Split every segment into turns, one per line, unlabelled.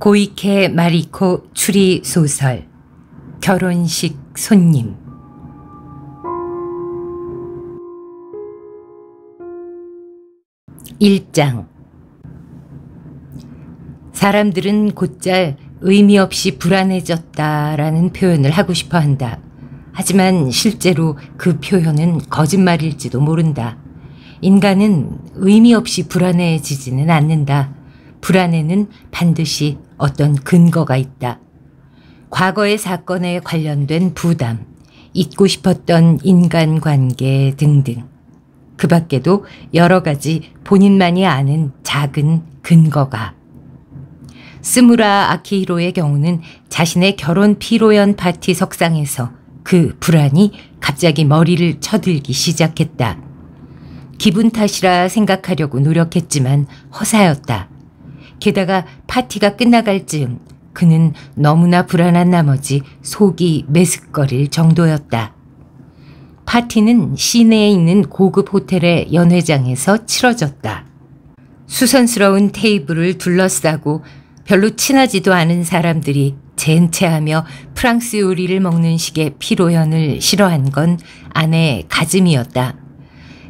고이케 마리코 추리 소설 결혼식 손님 1장 사람들은 곧잘 의미 없이 불안해졌다라는 표현을 하고 싶어 한다. 하지만 실제로 그 표현은 거짓말일지도 모른다. 인간은 의미 없이 불안해지지는 않는다. 불안에는 반드시 어떤 근거가 있다. 과거의 사건에 관련된 부담, 잊고 싶었던 인간관계 등등. 그 밖에도 여러 가지 본인만이 아는 작은 근거가. 스무라 아키히로의 경우는 자신의 결혼 피로연 파티 석상에서 그 불안이 갑자기 머리를 쳐들기 시작했다. 기분 탓이라 생각하려고 노력했지만 허사였다. 게다가 파티가 끝나갈 즈음 그는 너무나 불안한 나머지 속이 메슥거릴 정도였다. 파티는 시내에 있는 고급 호텔의 연회장에서 치러졌다. 수선스러운 테이블을 둘러싸고 별로 친하지도 않은 사람들이 젠체하며 프랑스 요리를 먹는 식의 피로연을 싫어한 건 아내 가즈미였다.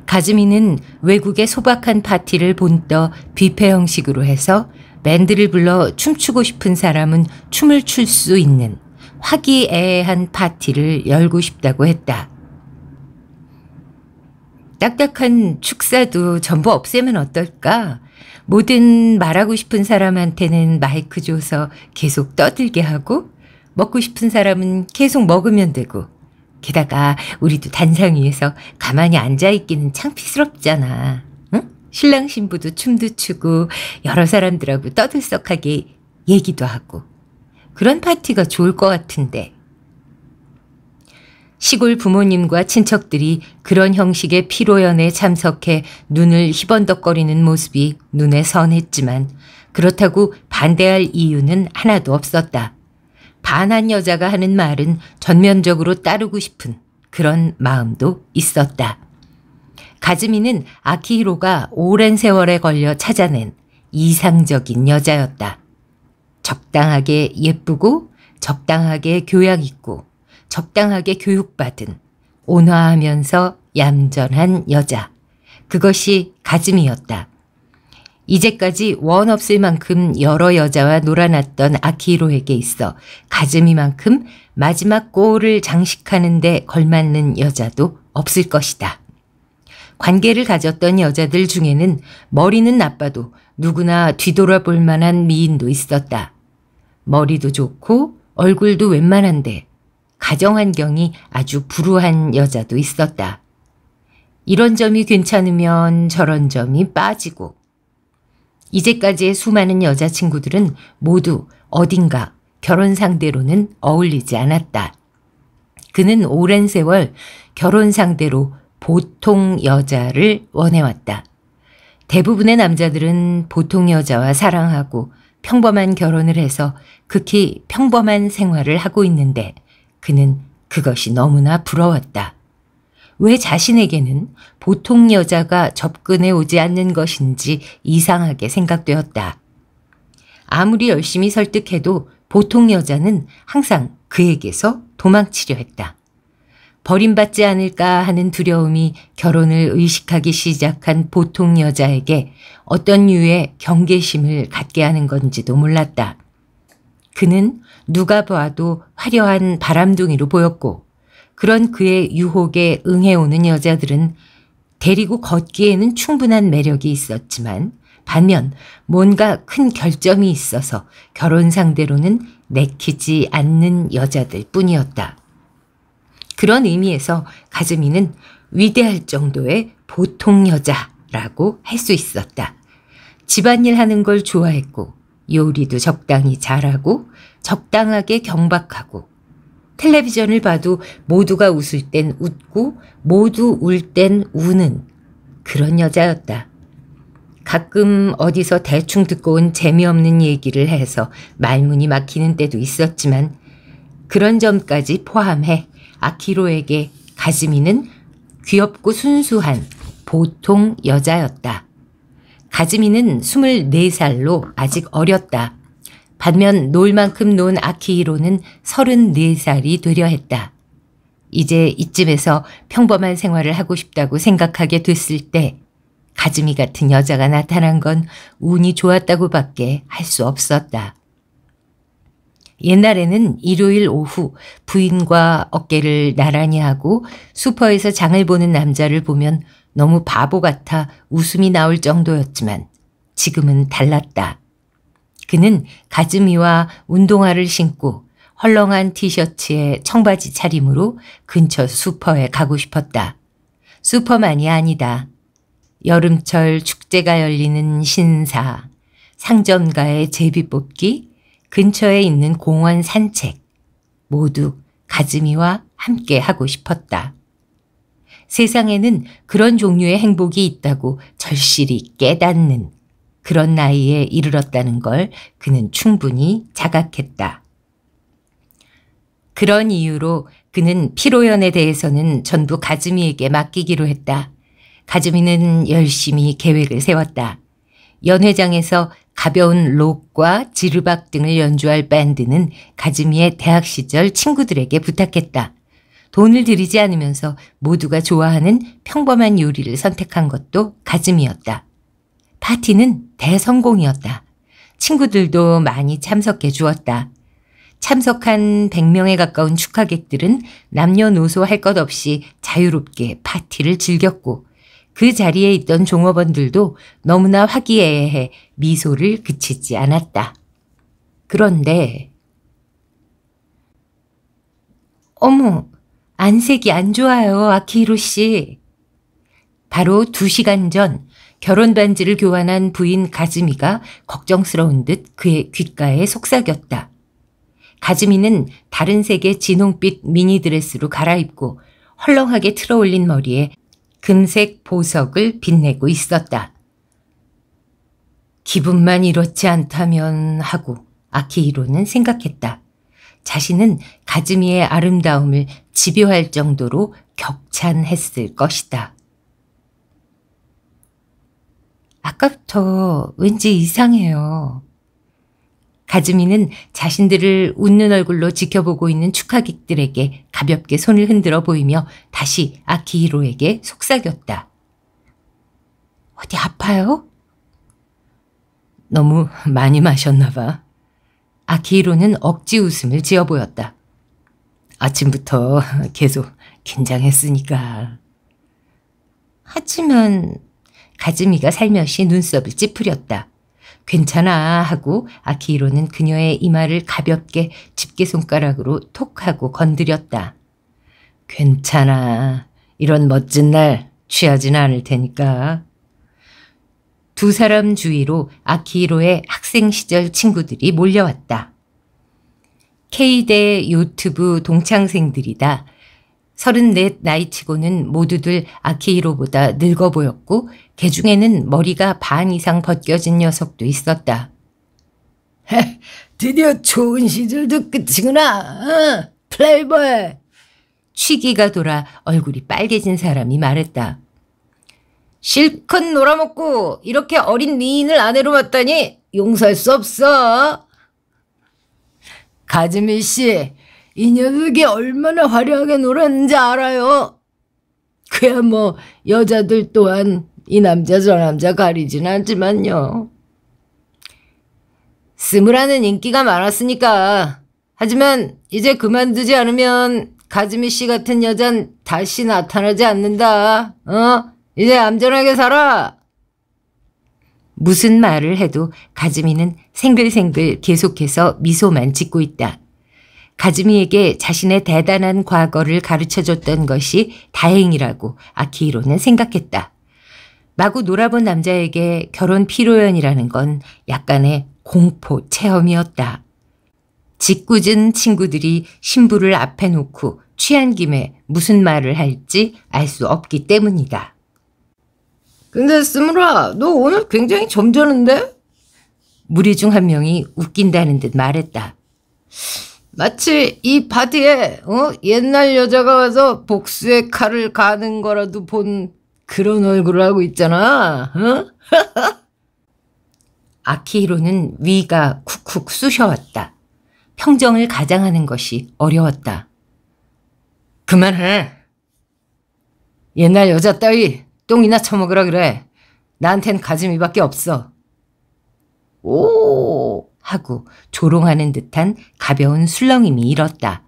가즈미는 외국의 소박한 파티를 본떠 뷔페 형식으로 해서 밴드를 불러 춤추고 싶은 사람은 춤을 출 수 있는 화기애애한 파티를 열고 싶다고 했다. 딱딱한 축사도 전부 없애면 어떨까? 모든 말하고 싶은 사람한테는 마이크 줘서 계속 떠들게 하고, 먹고 싶은 사람은 계속 먹으면 되고, 게다가 우리도 단상 위에서 가만히 앉아있기는 창피스럽잖아. 신랑 신부도 춤도 추고 여러 사람들하고 떠들썩하게 얘기도 하고 그런 파티가 좋을 것 같은데. 시골 부모님과 친척들이 그런 형식의 피로연에 참석해 눈을 희번덕거리는 모습이 눈에 선했지만 그렇다고 반대할 이유는 하나도 없었다. 반한 여자가 하는 말은 전면적으로 따르고 싶은 그런 마음도 있었다. 가즈미는 아키히로가 오랜 세월에 걸려 찾아낸 이상적인 여자였다. 적당하게 예쁘고 적당하게 교양 있고 적당하게 교육받은 온화하면서 얌전한 여자. 그것이 가즈미였다. 이제까지 원 없을 만큼 여러 여자와 놀아났던 아키히로에게 있어 가즈미만큼 마지막 골을 장식하는 데 걸맞는 여자도 없을 것이다. 관계를 가졌던 여자들 중에는 머리는 나빠도 누구나 뒤돌아볼 만한 미인도 있었다. 머리도 좋고 얼굴도 웬만한데 가정환경이 아주 불우한 여자도 있었다. 이런 점이 괜찮으면 저런 점이 빠지고 이제까지의 수많은 여자친구들은 모두 어딘가 결혼 상대로는 어울리지 않았다. 그는 오랜 세월 결혼 상대로 보통 여자를 원해왔다. 대부분의 남자들은 보통 여자와 사랑하고 평범한 결혼을 해서 극히 평범한 생활을 하고 있는데 그는 그것이 너무나 부러웠다. 왜 자신에게는 보통 여자가 접근해 오지 않는 것인지 이상하게 생각되었다. 아무리 열심히 설득해도 보통 여자는 항상 그에게서 도망치려 했다. 버림받지 않을까 하는 두려움이 결혼을 의식하기 시작한 보통 여자에게 어떤 류의 경계심을 갖게 하는 건지도 몰랐다. 그는 누가 봐도 화려한 바람둥이로 보였고 그런 그의 유혹에 응해오는 여자들은 데리고 걷기에는 충분한 매력이 있었지만 반면 뭔가 큰 결점이 있어서 결혼 상대로는 내키지 않는 여자들 뿐이었다. 그런 의미에서 가즈미는 위대할 정도의 보통 여자라고 할 수 있었다. 집안일 하는 걸 좋아했고 요리도 적당히 잘하고 적당하게 경박하고 텔레비전을 봐도 모두가 웃을 땐 웃고 모두 울 땐 우는 그런 여자였다. 가끔 어디서 대충 듣고 온 재미없는 얘기를 해서 말문이 막히는 때도 있었지만 그런 점까지 포함해 아키로에게 가즈미는 귀엽고 순수한 보통 여자였다. 가즈미는 24살로 아직 어렸다. 반면 놀 만큼 논 아키히로는 34살이 되려 했다. 이제 이쯤에서 평범한 생활을 하고 싶다고 생각하게 됐을 때 가즈미 같은 여자가 나타난 건 운이 좋았다고 밖에 할 수 없었다. 옛날에는 일요일 오후 부인과 어깨를 나란히 하고 슈퍼에서 장을 보는 남자를 보면 너무 바보 같아 웃음이 나올 정도였지만 지금은 달랐다. 그는 가즈미와 운동화를 신고 헐렁한 티셔츠에 청바지 차림으로 근처 슈퍼에 가고 싶었다. 슈퍼만이 아니다. 여름철 축제가 열리는 신사, 상점가의 제비 뽑기, 근처에 있는 공원 산책 모두 가즈미와 함께 하고 싶었다. 세상에는 그런 종류의 행복이 있다고 절실히 깨닫는 그런 나이에 이르렀다는 걸 그는 충분히 자각했다. 그런 이유로 그는 피로연에 대해서는 전부 가즈미에게 맡기기로 했다. 가즈미는 열심히 계획을 세웠다. 연회장에서 가벼운 록과 지르박 등을 연주할 밴드는 가즈미의 대학 시절 친구들에게 부탁했다. 돈을 들이지 않으면서 모두가 좋아하는 평범한 요리를 선택한 것도 가즈미였다. 파티는 대성공이었다. 친구들도 많이 참석해 주었다. 참석한 100명에 가까운 축하객들은 남녀노소 할 것 없이 자유롭게 파티를 즐겼고 그 자리에 있던 종업원들도 너무나 화기애애해 미소를 그치지 않았다. 그런데 어머, 안색이 안 좋아요, 아키히로 씨. 바로 두 시간 전 결혼 반지를 교환한 부인 가즈미가 걱정스러운 듯 그의 귓가에 속삭였다. 가즈미는 다른 색의 진홍빛 미니드레스로 갈아입고 헐렁하게 틀어올린 머리에 금색 보석을 빛내고 있었다. 기분만 이렇지 않다면 하고 아키히로는 생각했다. 자신은 가즈미의 아름다움을 집요할 정도로 격찬했을 것이다. 아까부터 왠지 이상해요. 가즈미는 자신들을 웃는 얼굴로 지켜보고 있는 축하객들에게 가볍게 손을 흔들어 보이며 다시 아키히로에게 속삭였다. 어디 아파요? 너무 많이 마셨나 봐. 아키히로는 억지 웃음을 지어 보였다. 아침부터 계속 긴장했으니까. 하지만 가즈미가 살며시 눈썹을 찌푸렸다. 괜찮아 하고 아키히로는 그녀의 이마를 가볍게 집게 손가락으로 톡 하고 건드렸다. 괜찮아. 이런 멋진 날 취하진 않을 테니까. 두 사람 주위로 아키히로의 학생 시절 친구들이 몰려왔다. K대 유튜브 동창생들이다. 서른넷 나이치고는 모두들 아키히로보다 늙어 보였고 개 중에는 머리가 반 이상 벗겨진 녀석도 있었다. 드디어 좋은 시절도 끝이구나. 어, 플레이보이. 취기가 돌아 얼굴이 빨개진 사람이 말했다. 실컷 놀아먹고 이렇게 어린 미인을 아내로 맞다니 용서할 수 없어. 가즈미 씨, 이 녀석이 얼마나 화려하게 놀았는지 알아요. 그야 뭐 여자들 또한 이 남자 저 남자 가리진 않지만요. 스물라는 인기가 많았으니까. 하지만 이제 그만두지 않으면 가즈미 씨 같은 여잔 다시 나타나지 않는다. 어? 이제 안전하게 살아. 무슨 말을 해도 가즈미는 생글생글 계속해서 미소만 짓고 있다. 가즈미에게 자신의 대단한 과거를 가르쳐줬던 것이 다행이라고 아키히로는 생각했다. 마구 놀아본 남자에게 결혼 피로연이라는 건 약간의 공포 체험이었다. 짓궂은 친구들이 신부를 앞에 놓고 취한 김에 무슨 말을 할지 알 수 없기 때문이다. 근데 스물아, 너 오늘 굉장히 점잖은데? 무리 중 한 명이 웃긴다는 듯 말했다. 마치 이 파티에 어? 옛날 여자가 와서 복수의 칼을 가는 거라도 본 그런 얼굴을 하고 있잖아. 어? 아키히로는 위가 쿡쿡 쑤셔왔다. 평정을 가장하는 것이 어려웠다. 그만해. 옛날 여자 따위 똥이나 처먹으라 그래. 나한텐 가지이밖에 없어. 오 하고 조롱하는 듯한 가벼운 술렁임이 일었다.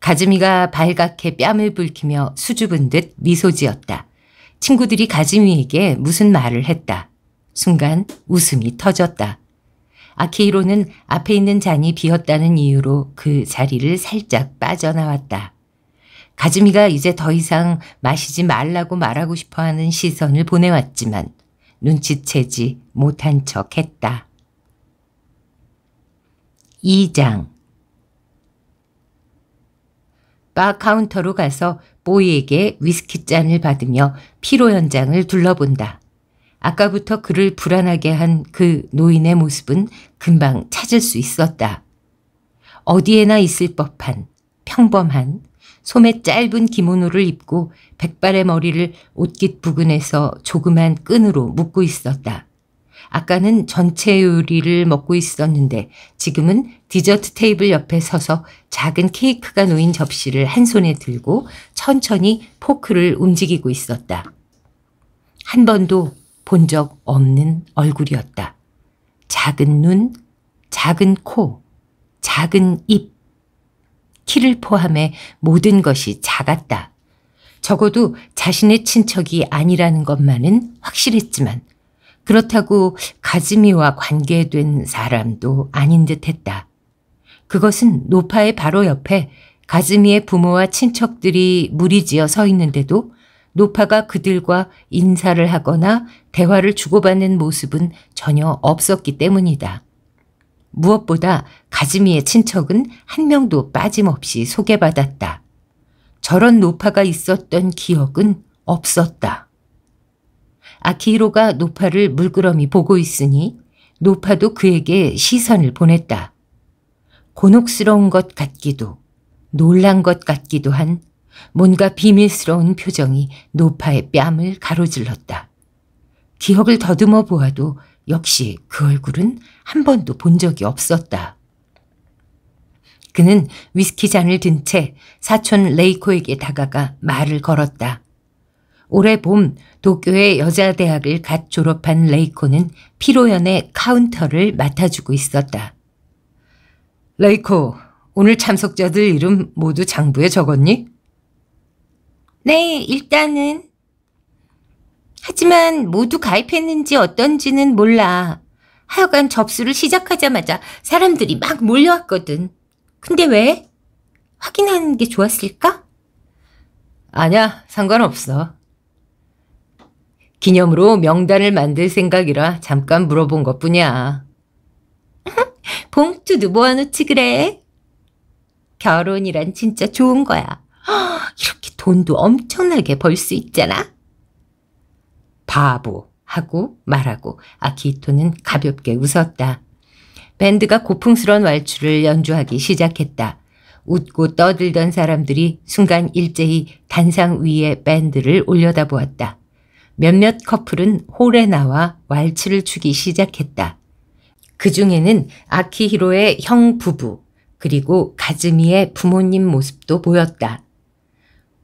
가즈미가 발갛게 뺨을 불키며 수줍은 듯 미소 지었다. 친구들이 가즈미에게 무슨 말을 했다. 순간 웃음이 터졌다. 아케이로는 앞에 있는 잔이 비었다는 이유로 그 자리를 살짝 빠져나왔다. 가즈미가 이제 더 이상 마시지 말라고 말하고 싶어하는 시선을 보내왔지만 눈치채지 못한 척 했다. 2장 바 카운터로 가서 보이에게 위스키잔을 받으며 피로 현장을 둘러본다. 아까부터 그를 불안하게 한 그 노인의 모습은 금방 찾을 수 있었다. 어디에나 있을 법한 평범한 소매 짧은 기모노를 입고 백발의 머리를 옷깃 부근에서 조그만 끈으로 묶고 있었다. 아까는 전체 요리를 먹고 있었는데 지금은 디저트 테이블 옆에 서서 작은 케이크가 놓인 접시를 한 손에 들고 천천히 포크를 움직이고 있었다. 한 번도 본 적 없는 얼굴이었다. 작은 눈, 작은 코, 작은 입. 키를 포함해 모든 것이 작았다. 적어도 자신의 친척이 아니라는 것만은 확실했지만 그렇다고 가즈미와 관계된 사람도 아닌 듯 했다. 그것은 노파의 바로 옆에 가즈미의 부모와 친척들이 무리지어 서 있는데도 노파가 그들과 인사를 하거나 대화를 주고받는 모습은 전혀 없었기 때문이다. 무엇보다 가즈미의 친척은 한 명도 빠짐없이 소개받았다. 저런 노파가 있었던 기억은 없었다. 아키히로가 노파를 물끄러미 보고 있으니 노파도 그에게 시선을 보냈다. 곤혹스러운 것 같기도 놀란 것 같기도 한 뭔가 비밀스러운 표정이 노파의 뺨을 가로질렀다. 기억을 더듬어 보아도 역시 그 얼굴은 한 번도 본 적이 없었다. 그는 위스키 잔을 든 채 사촌 레이코에게 다가가 말을 걸었다. 올해 봄 도쿄의 여자대학을 갓 졸업한 레이코는 피로연의 카운터를 맡아주고 있었다. 레이코, 오늘 참석자들 이름 모두 장부에 적었니? 네, 일단은. 하지만 모두 가입했는지 어떤지는 몰라. 하여간 접수를 시작하자마자 사람들이 막 몰려왔거든. 근데 왜? 확인하는 게 좋았을까? 아냐, 상관없어. 기념으로 명단을 만들 생각이라 잠깐 물어본 것 뿐이야. 봉투도 모아놓지 그래? 결혼이란 진짜 좋은 거야. 이렇게 돈도 엄청나게 벌 수 있잖아. 바보 하고 말하고 아키히토는 가볍게 웃었다. 밴드가 고풍스러운 왈츠를 연주하기 시작했다. 웃고 떠들던 사람들이 순간 일제히 단상 위에 밴드를 올려다보았다. 몇몇 커플은 홀에 나와 왈츠를 추기 시작했다. 그 중에는 아키히로의 형 부부, 그리고 가즈미의 부모님 모습도 보였다.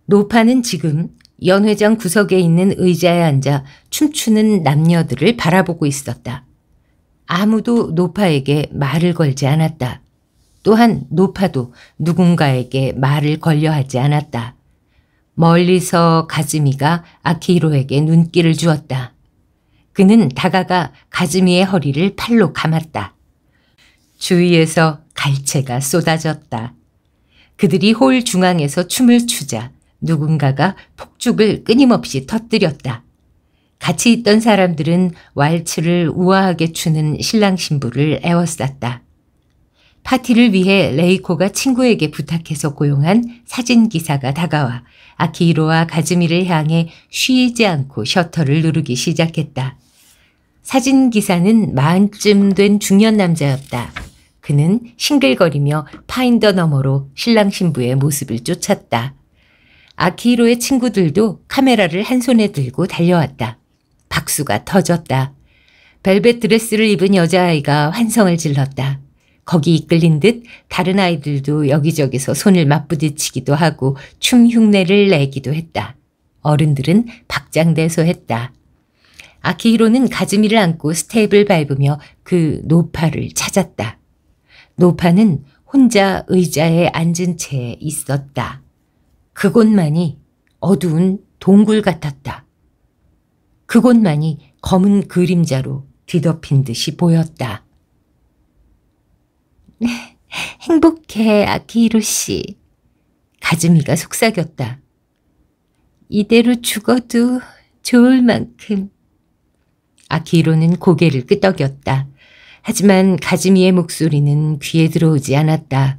노파는 지금 연회장 구석에 있는 의자에 앉아 춤추는 남녀들을 바라보고 있었다. 아무도 노파에게 말을 걸지 않았다. 또한 노파도 누군가에게 말을 걸려 하지 않았다. 멀리서 가즈미가 아키히로에게 눈길을 주었다. 그는 다가가 가즈미의 허리를 팔로 감았다. 주위에서 갈채가 쏟아졌다. 그들이 홀 중앙에서 춤을 추자 누군가가 폭죽을 끊임없이 터뜨렸다. 같이 있던 사람들은 왈츠를 우아하게 추는 신랑 신부를 애워쌌다. 파티를 위해 레이코가 친구에게 부탁해서 고용한 사진기사가 다가와 아키히로와 가즈미를 향해 쉬지 않고 셔터를 누르기 시작했다. 사진기사는 마흔쯤 된 중년 남자였다. 그는 싱글거리며 파인더 너머로 신랑 신부의 모습을 쫓았다. 아키히로의 친구들도 카메라를 한 손에 들고 달려왔다. 박수가 터졌다. 벨벳 드레스를 입은 여자아이가 환성을 질렀다. 거기 이끌린 듯 다른 아이들도 여기저기서 손을 맞부딪히기도 하고 춤 흉내를 내기도 했다. 어른들은 박장대소했다. 아키히로는 가즈미를 안고 스텝을 밟으며 그 노파를 찾았다. 노파는 혼자 의자에 앉은 채 있었다. 그곳만이 어두운 동굴 같았다. 그곳만이 검은 그림자로 뒤덮인 듯이 보였다. 행복해, 아키히로 씨. 가즈미가 속삭였다. 이대로 죽어도 좋을 만큼. 아키히로는 고개를 끄덕였다. 하지만 가즈미의 목소리는 귀에 들어오지 않았다.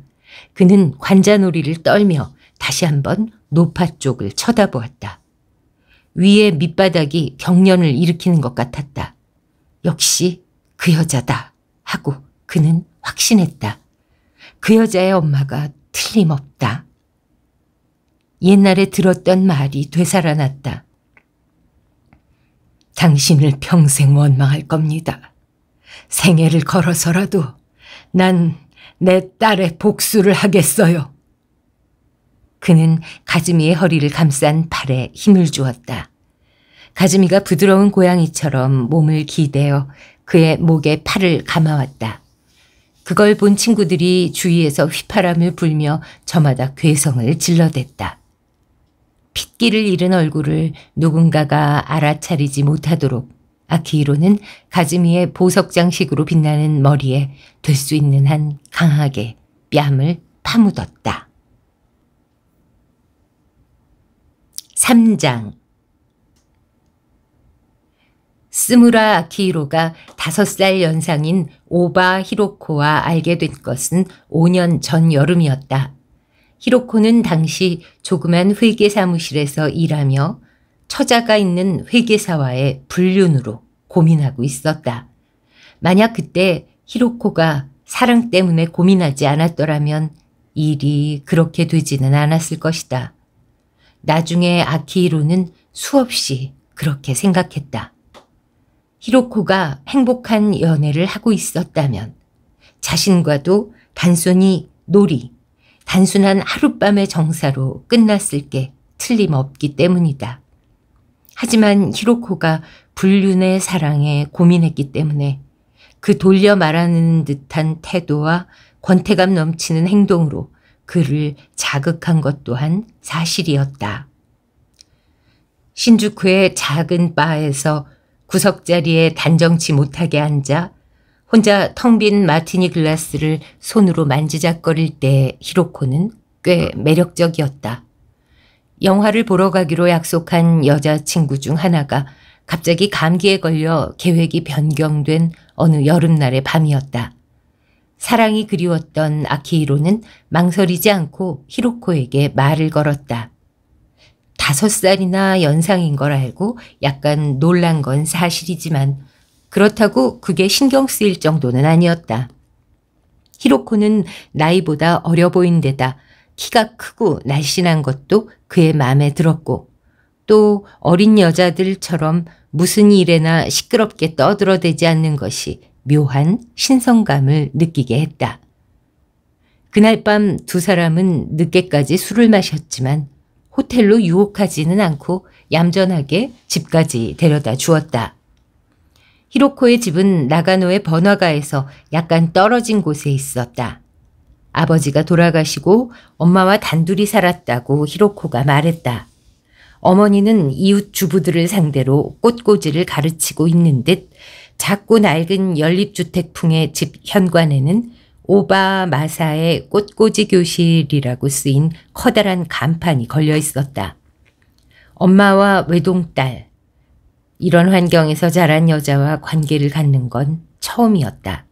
그는 관자놀이를 떨며 다시 한번 노파 쪽을 쳐다보았다. 위에 밑바닥이 경련을 일으키는 것 같았다. 역시 그 여자다 하고 그는 확신했다. 그 여자의 엄마가 틀림없다. 옛날에 들었던 말이 되살아났다. 당신을 평생 원망할 겁니다. 생애를 걸어서라도 난 내 딸의 복수를 하겠어요. 그는 가즈미의 허리를 감싼 팔에 힘을 주었다. 가즈미가 부드러운 고양이처럼 몸을 기대어 그의 목에 팔을 감아왔다. 그걸 본 친구들이 주위에서 휘파람을 불며 저마다 괴성을 질러댔다. 핏기를 잃은 얼굴을 누군가가 알아차리지 못하도록 아키히로는 가즈미의 보석장식으로 빛나는 머리에 될 수 있는 한 강하게 뺨을 파묻었다. 3장 스무라 아키히로가 다섯 살 연상인 오바 히로코와 알게 된 것은 5년 전 여름이었다. 히로코는 당시 조그만 회계 사무실에서 일하며 처자가 있는 회계사와의 불륜으로 고민하고 있었다. 만약 그때 히로코가 사랑 때문에 고민하지 않았더라면 일이 그렇게 되지는 않았을 것이다. 나중에 아키히로는 수없이 그렇게 생각했다. 히로코가 행복한 연애를 하고 있었다면 자신과도 단순히 놀이, 단순한 하룻밤의 정사로 끝났을 게 틀림없기 때문이다. 하지만 히로코가 불륜의 사랑에 고민했기 때문에 그 돌려 말하는 듯한 태도와 권태감 넘치는 행동으로 그를 자극한 것 또한 사실이었다. 신주쿠의 작은 바에서 구석자리에 단정치 못하게 앉아 혼자 텅 빈 마티니 글라스를 손으로 만지작거릴 때 히로코는 꽤 매력적이었다. 영화를 보러 가기로 약속한 여자친구 중 하나가 갑자기 감기에 걸려 계획이 변경된 어느 여름날의 밤이었다. 사랑이 그리웠던 아키히로는 망설이지 않고 히로코에게 말을 걸었다. 다섯 살이나 연상인 걸 알고 약간 놀란 건 사실이지만 그렇다고 그게 신경 쓰일 정도는 아니었다. 히로코는 나이보다 어려 보인 데다 키가 크고 날씬한 것도 그의 마음에 들었고 또 어린 여자들처럼 무슨 일에나 시끄럽게 떠들어대지 않는 것이 묘한 신성감을 느끼게 했다. 그날 밤 두 사람은 늦게까지 술을 마셨지만 호텔로 유혹하지는 않고 얌전하게 집까지 데려다 주었다. 히로코의 집은 나가노의 번화가에서 약간 떨어진 곳에 있었다. 아버지가 돌아가시고 엄마와 단둘이 살았다고 히로코가 말했다. 어머니는 이웃 주부들을 상대로 꽃꽂이를 가르치고 있는 듯 작고 낡은 연립주택풍의 집 현관에는 오바 마사의 꽃꽂이 교실이라고 쓰인 커다란 간판이 걸려 있었다. 엄마와 외동딸, 이런 환경에서 자란 여자와 관계를 갖는 건 처음이었다.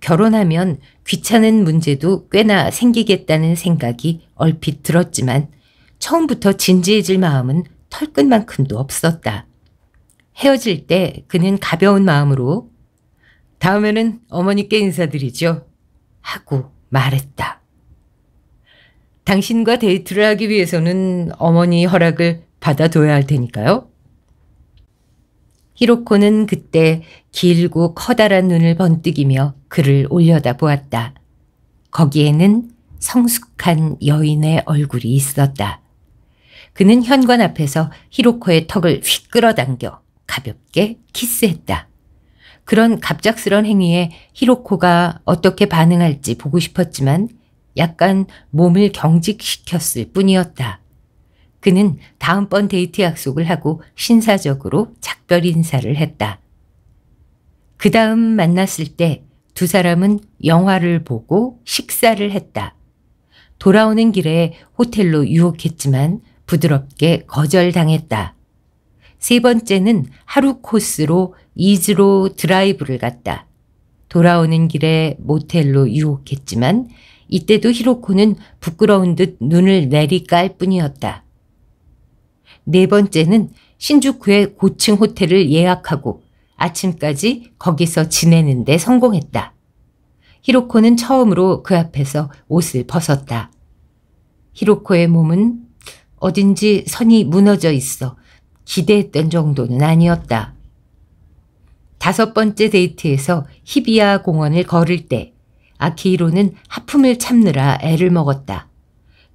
결혼하면 귀찮은 문제도 꽤나 생기겠다는 생각이 얼핏 들었지만 처음부터 진지해질 마음은 털끝만큼도 없었다. 헤어질 때 그는 가벼운 마음으로 다음에는 어머니께 인사드리죠. 하고 말했다. 당신과 데이트를 하기 위해서는 어머니 허락을 받아둬야 할 테니까요. 히로코는 그때 길고 커다란 눈을 번뜩이며 그를 올려다 보았다. 거기에는 성숙한 여인의 얼굴이 있었다. 그는 현관 앞에서 히로코의 턱을 휙 끌어당겨 가볍게 키스했다. 그런 갑작스런 행위에 히로코가 어떻게 반응할지 보고 싶었지만 약간 몸을 경직시켰을 뿐이었다. 그는 다음번 데이트 약속을 하고 신사적으로 작별 인사를 했다. 그 다음 만났을 때 두 사람은 영화를 보고 식사를 했다. 돌아오는 길에 호텔로 유혹했지만 부드럽게 거절당했다. 세 번째는 하루 코스로 이즈로 드라이브를 갔다. 돌아오는 길에 모텔로 유혹했지만 이때도 히로코는 부끄러운 듯 눈을 내리깔 뿐이었다. 네 번째는 신주쿠의 고층 호텔을 예약하고 아침까지 거기서 지내는데 성공했다. 히로코는 처음으로 그 앞에서 옷을 벗었다. 히로코의 몸은 어딘지 선이 무너져 있어 기대했던 정도는 아니었다. 다섯 번째 데이트에서 히비아 공원을 걸을 때 아키히로는 하품을 참느라 애를 먹었다.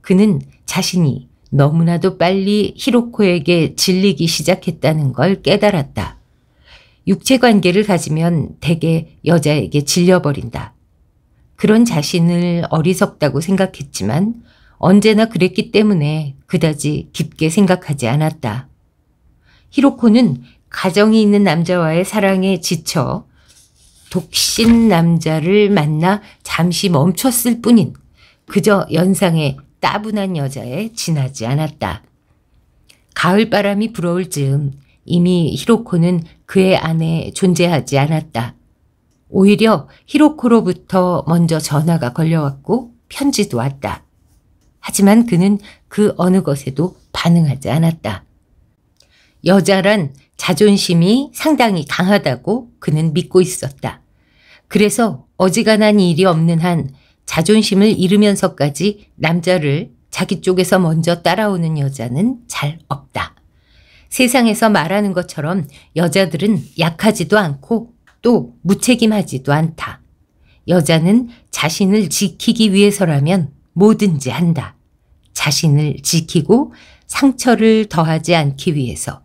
그는 자신이 너무나도 빨리 히로코에게 질리기 시작했다는 걸 깨달았다. 육체 관계를 가지면 대개 여자에게 질려버린다. 그런 자신을 어리석다고 생각했지만 언제나 그랬기 때문에 그다지 깊게 생각하지 않았다. 히로코는 가정이 있는 남자와의 사랑에 지쳐 독신 남자를 만나 잠시 멈췄을 뿐인 그저 연상의 따분한 여자에 지나지 않았다. 가을 바람이 불어올 즈음 이미 히로코는 그의 안에 존재하지 않았다. 오히려 히로코로부터 먼저 전화가 걸려왔고 편지도 왔다. 하지만 그는 그 어느 것에도 반응하지 않았다. 여자란 자존심이 상당히 강하다고 그는 믿고 있었다. 그래서 어지간한 일이 없는 한 자존심을 잃으면서까지 남자를 자기 쪽에서 먼저 따라오는 여자는 잘 없다. 세상에서 말하는 것처럼 여자들은 약하지도 않고 또 무책임하지도 않다. 여자는 자신을 지키기 위해서라면 뭐든지 한다. 자신을 지키고 상처를 더하지 않기 위해서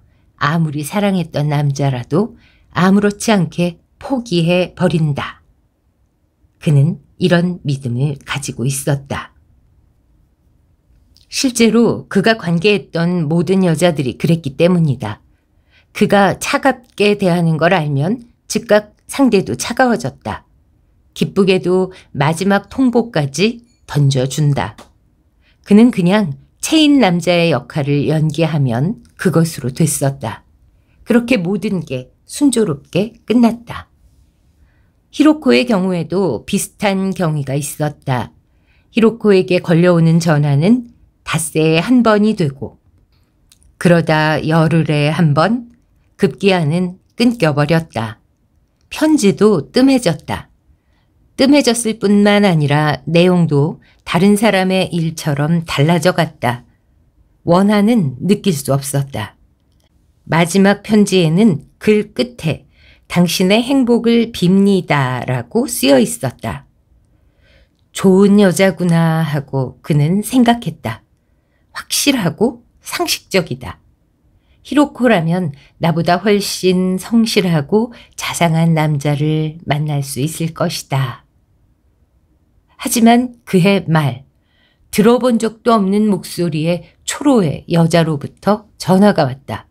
아무리 사랑했던 남자라도 아무렇지 않게 포기해 버린다. 그는 이런 믿음을 가지고 있었다. 실제로 그가 관계했던 모든 여자들이 그랬기 때문이다. 그가 차갑게 대하는 걸 알면 즉각 상대도 차가워졌다. 기쁘게도 마지막 통보까지 던져준다. 그는 그냥 체인 남자의 역할을 연기하면 그것으로 됐었다. 그렇게 모든 게 순조롭게 끝났다. 히로코의 경우에도 비슷한 경위가 있었다. 히로코에게 걸려오는 전화는 닷새에 한 번이 되고 그러다 열흘에 한 번 급기야는 끊겨버렸다. 편지도 뜸해졌다. 뜸해졌을 뿐만 아니라 내용도 다른 사람의 일처럼 달라져 갔다. 원한은 느낄 수 없었다. 마지막 편지에는 글 끝에 당신의 행복을 빕니다 라고 쓰여 있었다. 좋은 여자구나 하고 그는 생각했다. 확실하고 상식적이다. 히로코라면 나보다 훨씬 성실하고 자상한 남자를 만날 수 있을 것이다. 하지만 그의 말, 들어본 적도 없는 목소리에 초로의 여자로부터 전화가 왔다.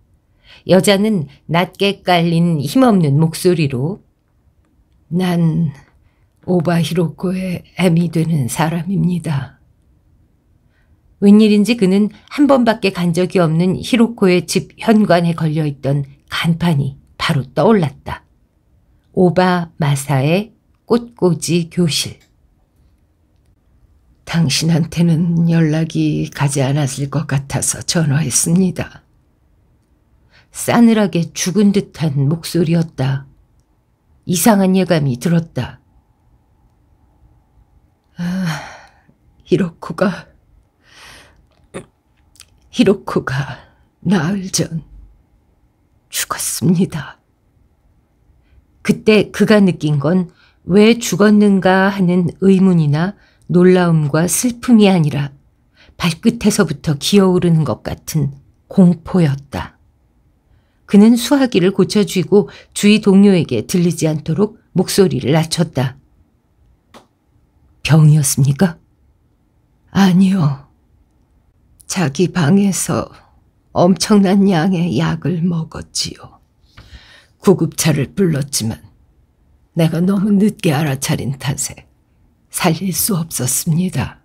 여자는 낮게 깔린 힘없는 목소리로 난 오바히로코의 애미 되는 사람입니다. 웬일인지 그는 한 번밖에 간 적이 없는 히로코의 집 현관에 걸려있던 간판이 바로 떠올랐다. 오바 마사의 꽃꽂이 교실. 당신한테는 연락이 가지 않았을 것 같아서 전화했습니다. 싸늘하게 죽은 듯한 목소리였다. 이상한 예감이 들었다. 아, 히로코가, 히로코가 나흘 전 죽었습니다. 그때 그가 느낀 건 왜 죽었는가 하는 의문이나 놀라움과 슬픔이 아니라 발끝에서부터 기어오르는 것 같은 공포였다. 그는 수화기를 고쳐주고 주위 동료에게 들리지 않도록 목소리를 낮췄다. 병이었습니까? 아니요. 자기 방에서 엄청난 양의 약을 먹었지요. 구급차를 불렀지만 내가 너무 늦게 알아차린 탓에 살릴 수 없었습니다.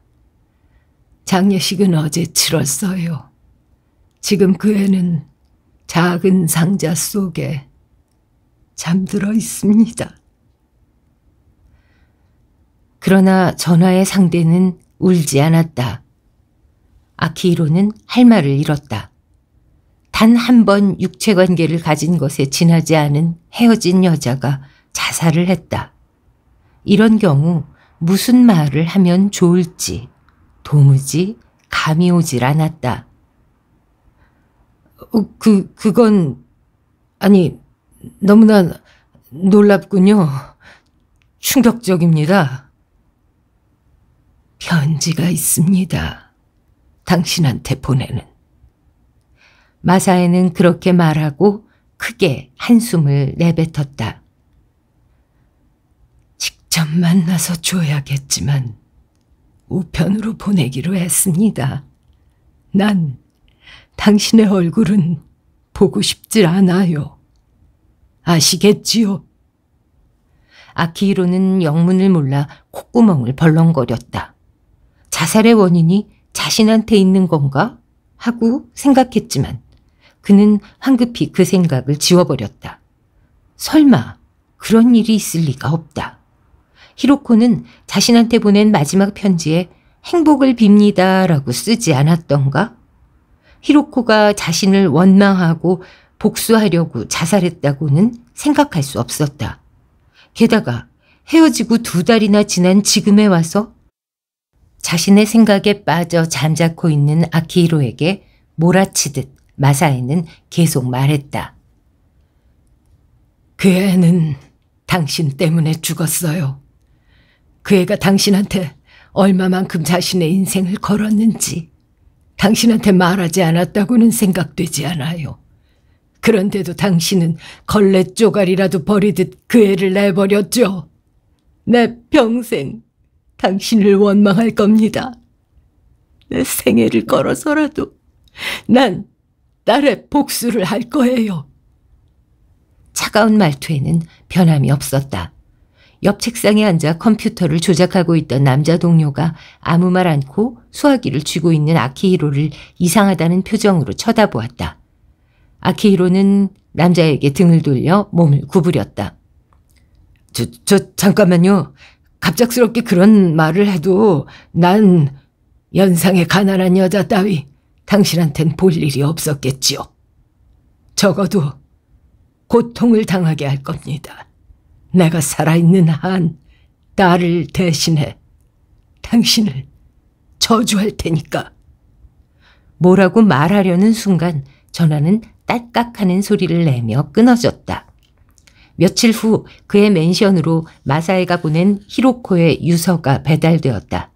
장례식은 어제 치렀어요. 지금 그 애는 작은 상자 속에 잠들어 있습니다. 그러나 전화의 상대는 울지 않았다. 아키히로는 할 말을 잃었다. 단 한 번 육체관계를 가진 것에 지나지 않은 헤어진 여자가 자살을 했다. 이런 경우 무슨 말을 하면 좋을지 도무지 감이 오질 않았다. 어, 그, 그건, 아니, 너무나 놀랍군요. 충격적입니다. 편지가 있습니다. 당신한테 보내는. 마사에는 그렇게 말하고 크게 한숨을 내뱉었다. 전 만나서 줘야겠지만 우편으로 보내기로 했습니다. 난 당신의 얼굴은 보고 싶질 않아요. 아시겠지요? 아키히로는 영문을 몰라 콧구멍을 벌렁거렸다. 자살의 원인이 자신한테 있는 건가? 하고 생각했지만 그는 황급히 그 생각을 지워버렸다. 설마 그런 일이 있을 리가 없다. 히로코는 자신한테 보낸 마지막 편지에 행복을 빕니다 라고 쓰지 않았던가? 히로코가 자신을 원망하고 복수하려고 자살했다고는 생각할 수 없었다. 게다가 헤어지고 두 달이나 지난 지금에 와서 자신의 생각에 빠져 잠자코 있는 아키히로에게 몰아치듯 마사에는 계속 말했다. 그 애는 당신 때문에 죽었어요. 그 애가 당신한테 얼마만큼 자신의 인생을 걸었는지 당신한테 말하지 않았다고는 생각되지 않아요. 그런데도 당신은 걸레 쪼가리라도 버리듯 그 애를 내버렸죠. 내 평생 당신을 원망할 겁니다. 내 생애를 걸어서라도 난 딸의 복수를 할 거예요. 차가운 말투에는 변함이 없었다. 옆 책상에 앉아 컴퓨터를 조작하고 있던 남자 동료가 아무 말 않고 수화기를 쥐고 있는 아키히로를 이상하다는 표정으로 쳐다보았다. 아키히로는 남자에게 등을 돌려 몸을 구부렸다. 저, 저, 잠깐만요. 갑작스럽게 그런 말을 해도 난 연상의 가난한 여자 따위 당신한텐 볼 일이 없었겠지요. 적어도 고통을 당하게 할 겁니다. 내가 살아있는 한 딸을 대신해 당신을 저주할 테니까. 뭐라고 말하려는 순간 전화는 딸깍하는 소리를 내며 끊어졌다. 며칠 후 그의 맨션으로 마사에가 보낸 히로코의 유서가 배달되었다.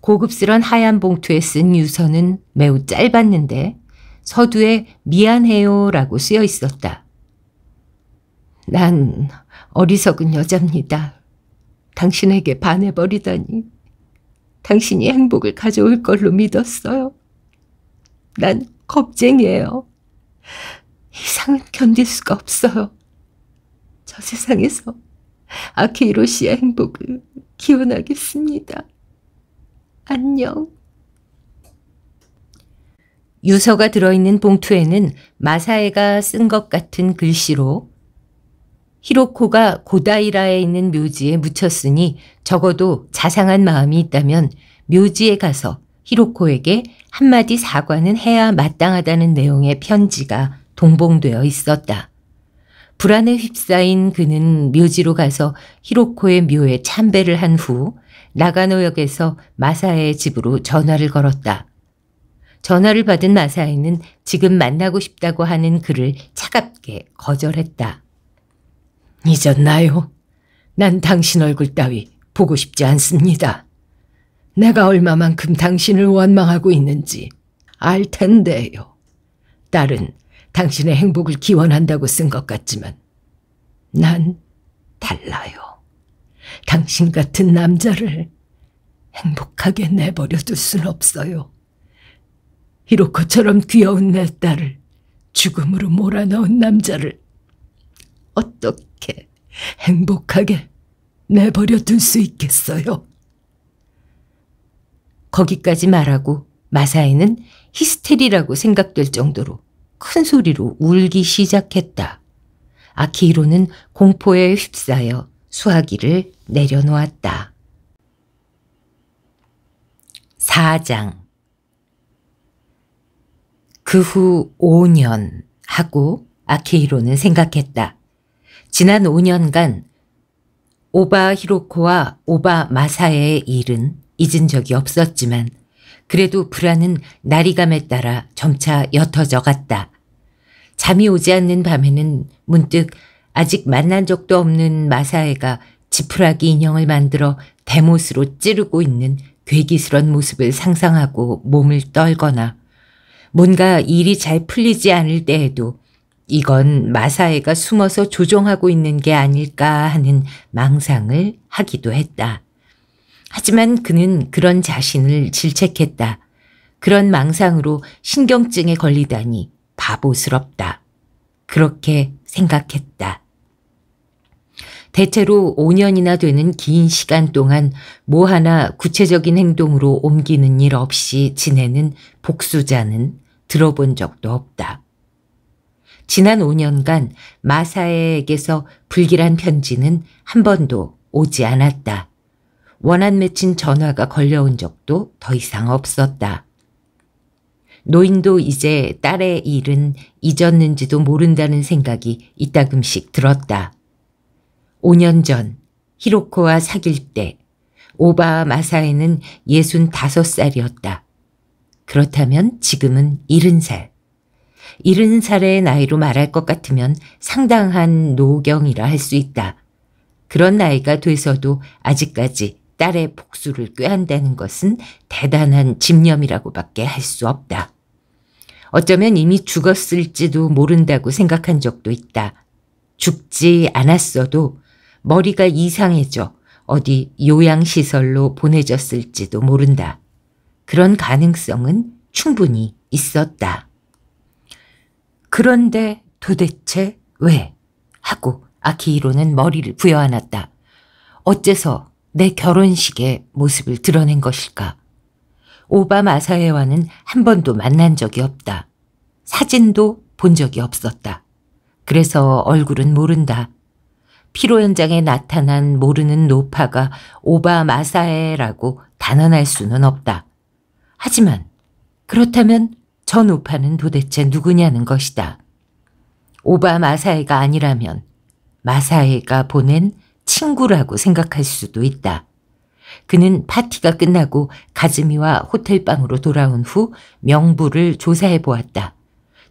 고급스런 하얀 봉투에 쓴 유서는 매우 짧았는데 서두에 미안해요라고 쓰여 있었다. 난 어리석은 여자입니다. 당신에게 반해버리다니. 당신이 행복을 가져올 걸로 믿었어요. 난 겁쟁이에요. 이상은 견딜 수가 없어요. 저 세상에서 아키히로 씨의 행복을 기원하겠습니다. 안녕. 유서가 들어있는 봉투에는 마사에가 쓴 것 같은 글씨로 히로코가 고다이라에 있는 묘지에 묻혔으니 적어도 자상한 마음이 있다면 묘지에 가서 히로코에게 한마디 사과는 해야 마땅하다는 내용의 편지가 동봉되어 있었다. 불안에 휩싸인 그는 묘지로 가서 히로코의 묘에 참배를 한 후 나가노역에서 마사의 집으로 전화를 걸었다. 전화를 받은 마사에는 지금 만나고 싶다고 하는 그를 차갑게 거절했다. 잊었나요? 난 당신 얼굴 따위 보고 싶지 않습니다. 내가 얼마만큼 당신을 원망하고 있는지 알 텐데요. 딸은 당신의 행복을 기원한다고 쓴 것 같지만 난 달라요. 당신 같은 남자를 행복하게 내버려 둘 순 없어요. 히로코처럼 귀여운 내 딸을 죽음으로 몰아넣은 남자를 어떻게 이렇게 행복하게 내버려 둘 수 있겠어요? 거기까지 말하고 마사에는 히스테리라고 생각될 정도로 큰 소리로 울기 시작했다. 아키히로는 공포에 휩싸여 수화기를 내려놓았다. 4장 그 후 5년 하고 아케이로는 생각했다. 지난 5년간 오바 히로코와 오바 마사에의 일은 잊은 적이 없었지만 그래도 불안은 나리감에 따라 점차 옅어져 갔다. 잠이 오지 않는 밤에는 문득 아직 만난 적도 없는 마사에가 지푸라기 인형을 만들어 대못으로 찌르고 있는 괴기스런 모습을 상상하고 몸을 떨거나 뭔가 일이 잘 풀리지 않을 때에도 이건 마사에가 숨어서 조종하고 있는 게 아닐까 하는 망상을 하기도 했다. 하지만 그는 그런 자신을 질책했다. 그런 망상으로 신경증에 걸리다니 바보스럽다. 그렇게 생각했다. 대체로 5년이나 되는 긴 시간 동안 뭐 하나 구체적인 행동으로 옮기는 일 없이 지내는 복수자는 들어본 적도 없다. 지난 5년간 마사에게서 불길한 편지는 한 번도 오지 않았다. 원한 맺힌 전화가 걸려온 적도 더 이상 없었다. 노인도 이제 딸의 일은 잊었는지도 모른다는 생각이 이따금씩 들었다. 5년 전 히로코와 사귈 때 오바 마사에는 65살이었다. 그렇다면 지금은 70살. 70 살의 나이로 말할 것 같으면 상당한 노경이라 할 수 있다. 그런 나이가 돼서도 아직까지 딸의 복수를 꾀한다는 것은 대단한 집념이라고밖에 할 수 없다. 어쩌면 이미 죽었을지도 모른다고 생각한 적도 있다. 죽지 않았어도 머리가 이상해져 어디 요양시설로 보내졌을지도 모른다. 그런 가능성은 충분히 있었다. 그런데 도대체 왜? 하고 아키히로는 머리를 부여안았다. 어째서 내 결혼식의 모습을 드러낸 것일까? 오바 마사에와는 한 번도 만난 적이 없다. 사진도 본 적이 없었다. 그래서 얼굴은 모른다. 피로 현장에 나타난 모르는 노파가 오바 마사에라고 단언할 수는 없다. 하지만 그렇다면 전우파는 도대체 누구냐는 것이다. 오바 마사에가 아니라면 마사에가 보낸 친구라고 생각할 수도 있다. 그는 파티가 끝나고 가즈미와 호텔방으로 돌아온 후 명부를 조사해 보았다.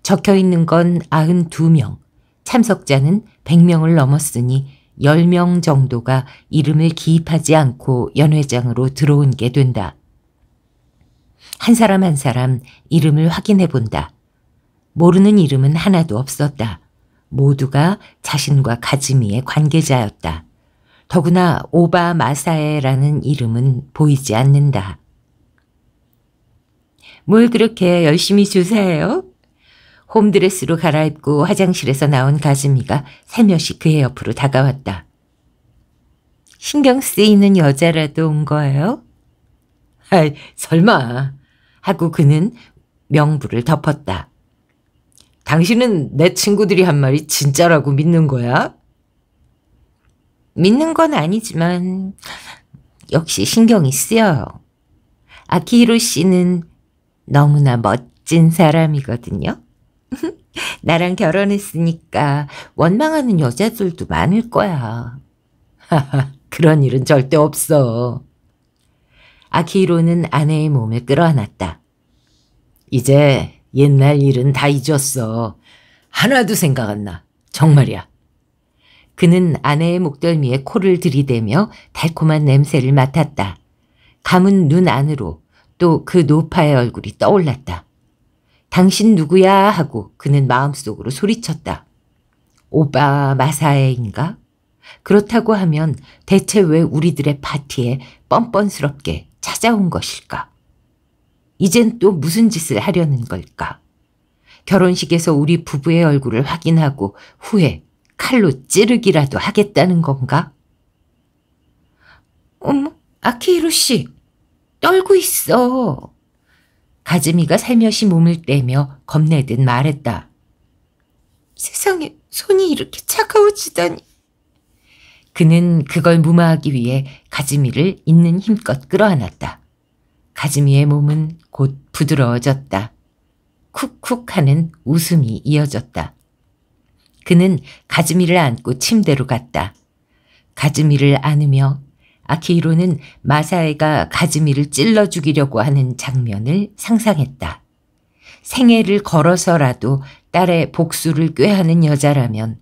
적혀 있는 건 92명, 참석자는 100명을 넘었으니 10명 정도가 이름을 기입하지 않고 연회장으로 들어온 게 된다. 한 사람 한 사람 이름을 확인해 본다. 모르는 이름은 하나도 없었다. 모두가 자신과 가즈미의 관계자였다. 더구나 오바 마사에라는 이름은 보이지 않는다. 뭘 그렇게 열심히 조사해요 홈드레스로 갈아입고 화장실에서 나온 가즈미가 세며시 그의 옆으로 다가왔다. 신경 쓰이는 여자라도 온 거예요? 아이, 설마. 하고 그는 명부를 덮었다. 당신은 내 친구들이 한 말이 진짜라고 믿는 거야? 믿는 건 아니지만 역시 신경이 쓰여요. 아키히로 씨는 너무나 멋진 사람이거든요. 나랑 결혼했으니까 원망하는 여자들도 많을 거야. 하하, 그런 일은 절대 없어. 아키로는 아내의 몸을 끌어안았다. 이제 옛날 일은 다 잊었어. 하나도 생각 안 나. 정말이야. 그는 아내의 목덜미에 코를 들이대며 달콤한 냄새를 맡았다. 감은 눈 안으로 또 그 노파의 얼굴이 떠올랐다. 당신 누구야 하고 그는 마음속으로 소리쳤다. 오빠 마사에인가? 그렇다고 하면 대체 왜 우리들의 파티에 뻔뻔스럽게 찾아온 것일까? 이젠 또 무슨 짓을 하려는 걸까? 결혼식에서 우리 부부의 얼굴을 확인하고 후에 칼로 찌르기라도 하겠다는 건가? 어머, 아키히로 씨, 떨고 있어. 가즈미가 살며시 몸을 떼며 겁내듯 말했다. 세상에 손이 이렇게 차가워지다니. 그는 그걸 무마하기 위해 가즈미를 있는 힘껏 끌어안았다. 가즈미의 몸은 곧 부드러워졌다. 쿡쿡 하는 웃음이 이어졌다. 그는 가즈미를 안고 침대로 갔다. 가즈미를 안으며 아키히로는 마사에가 가즈미를 찔러 죽이려고 하는 장면을 상상했다. 생애를 걸어서라도 딸의 복수를 꾀하는 여자라면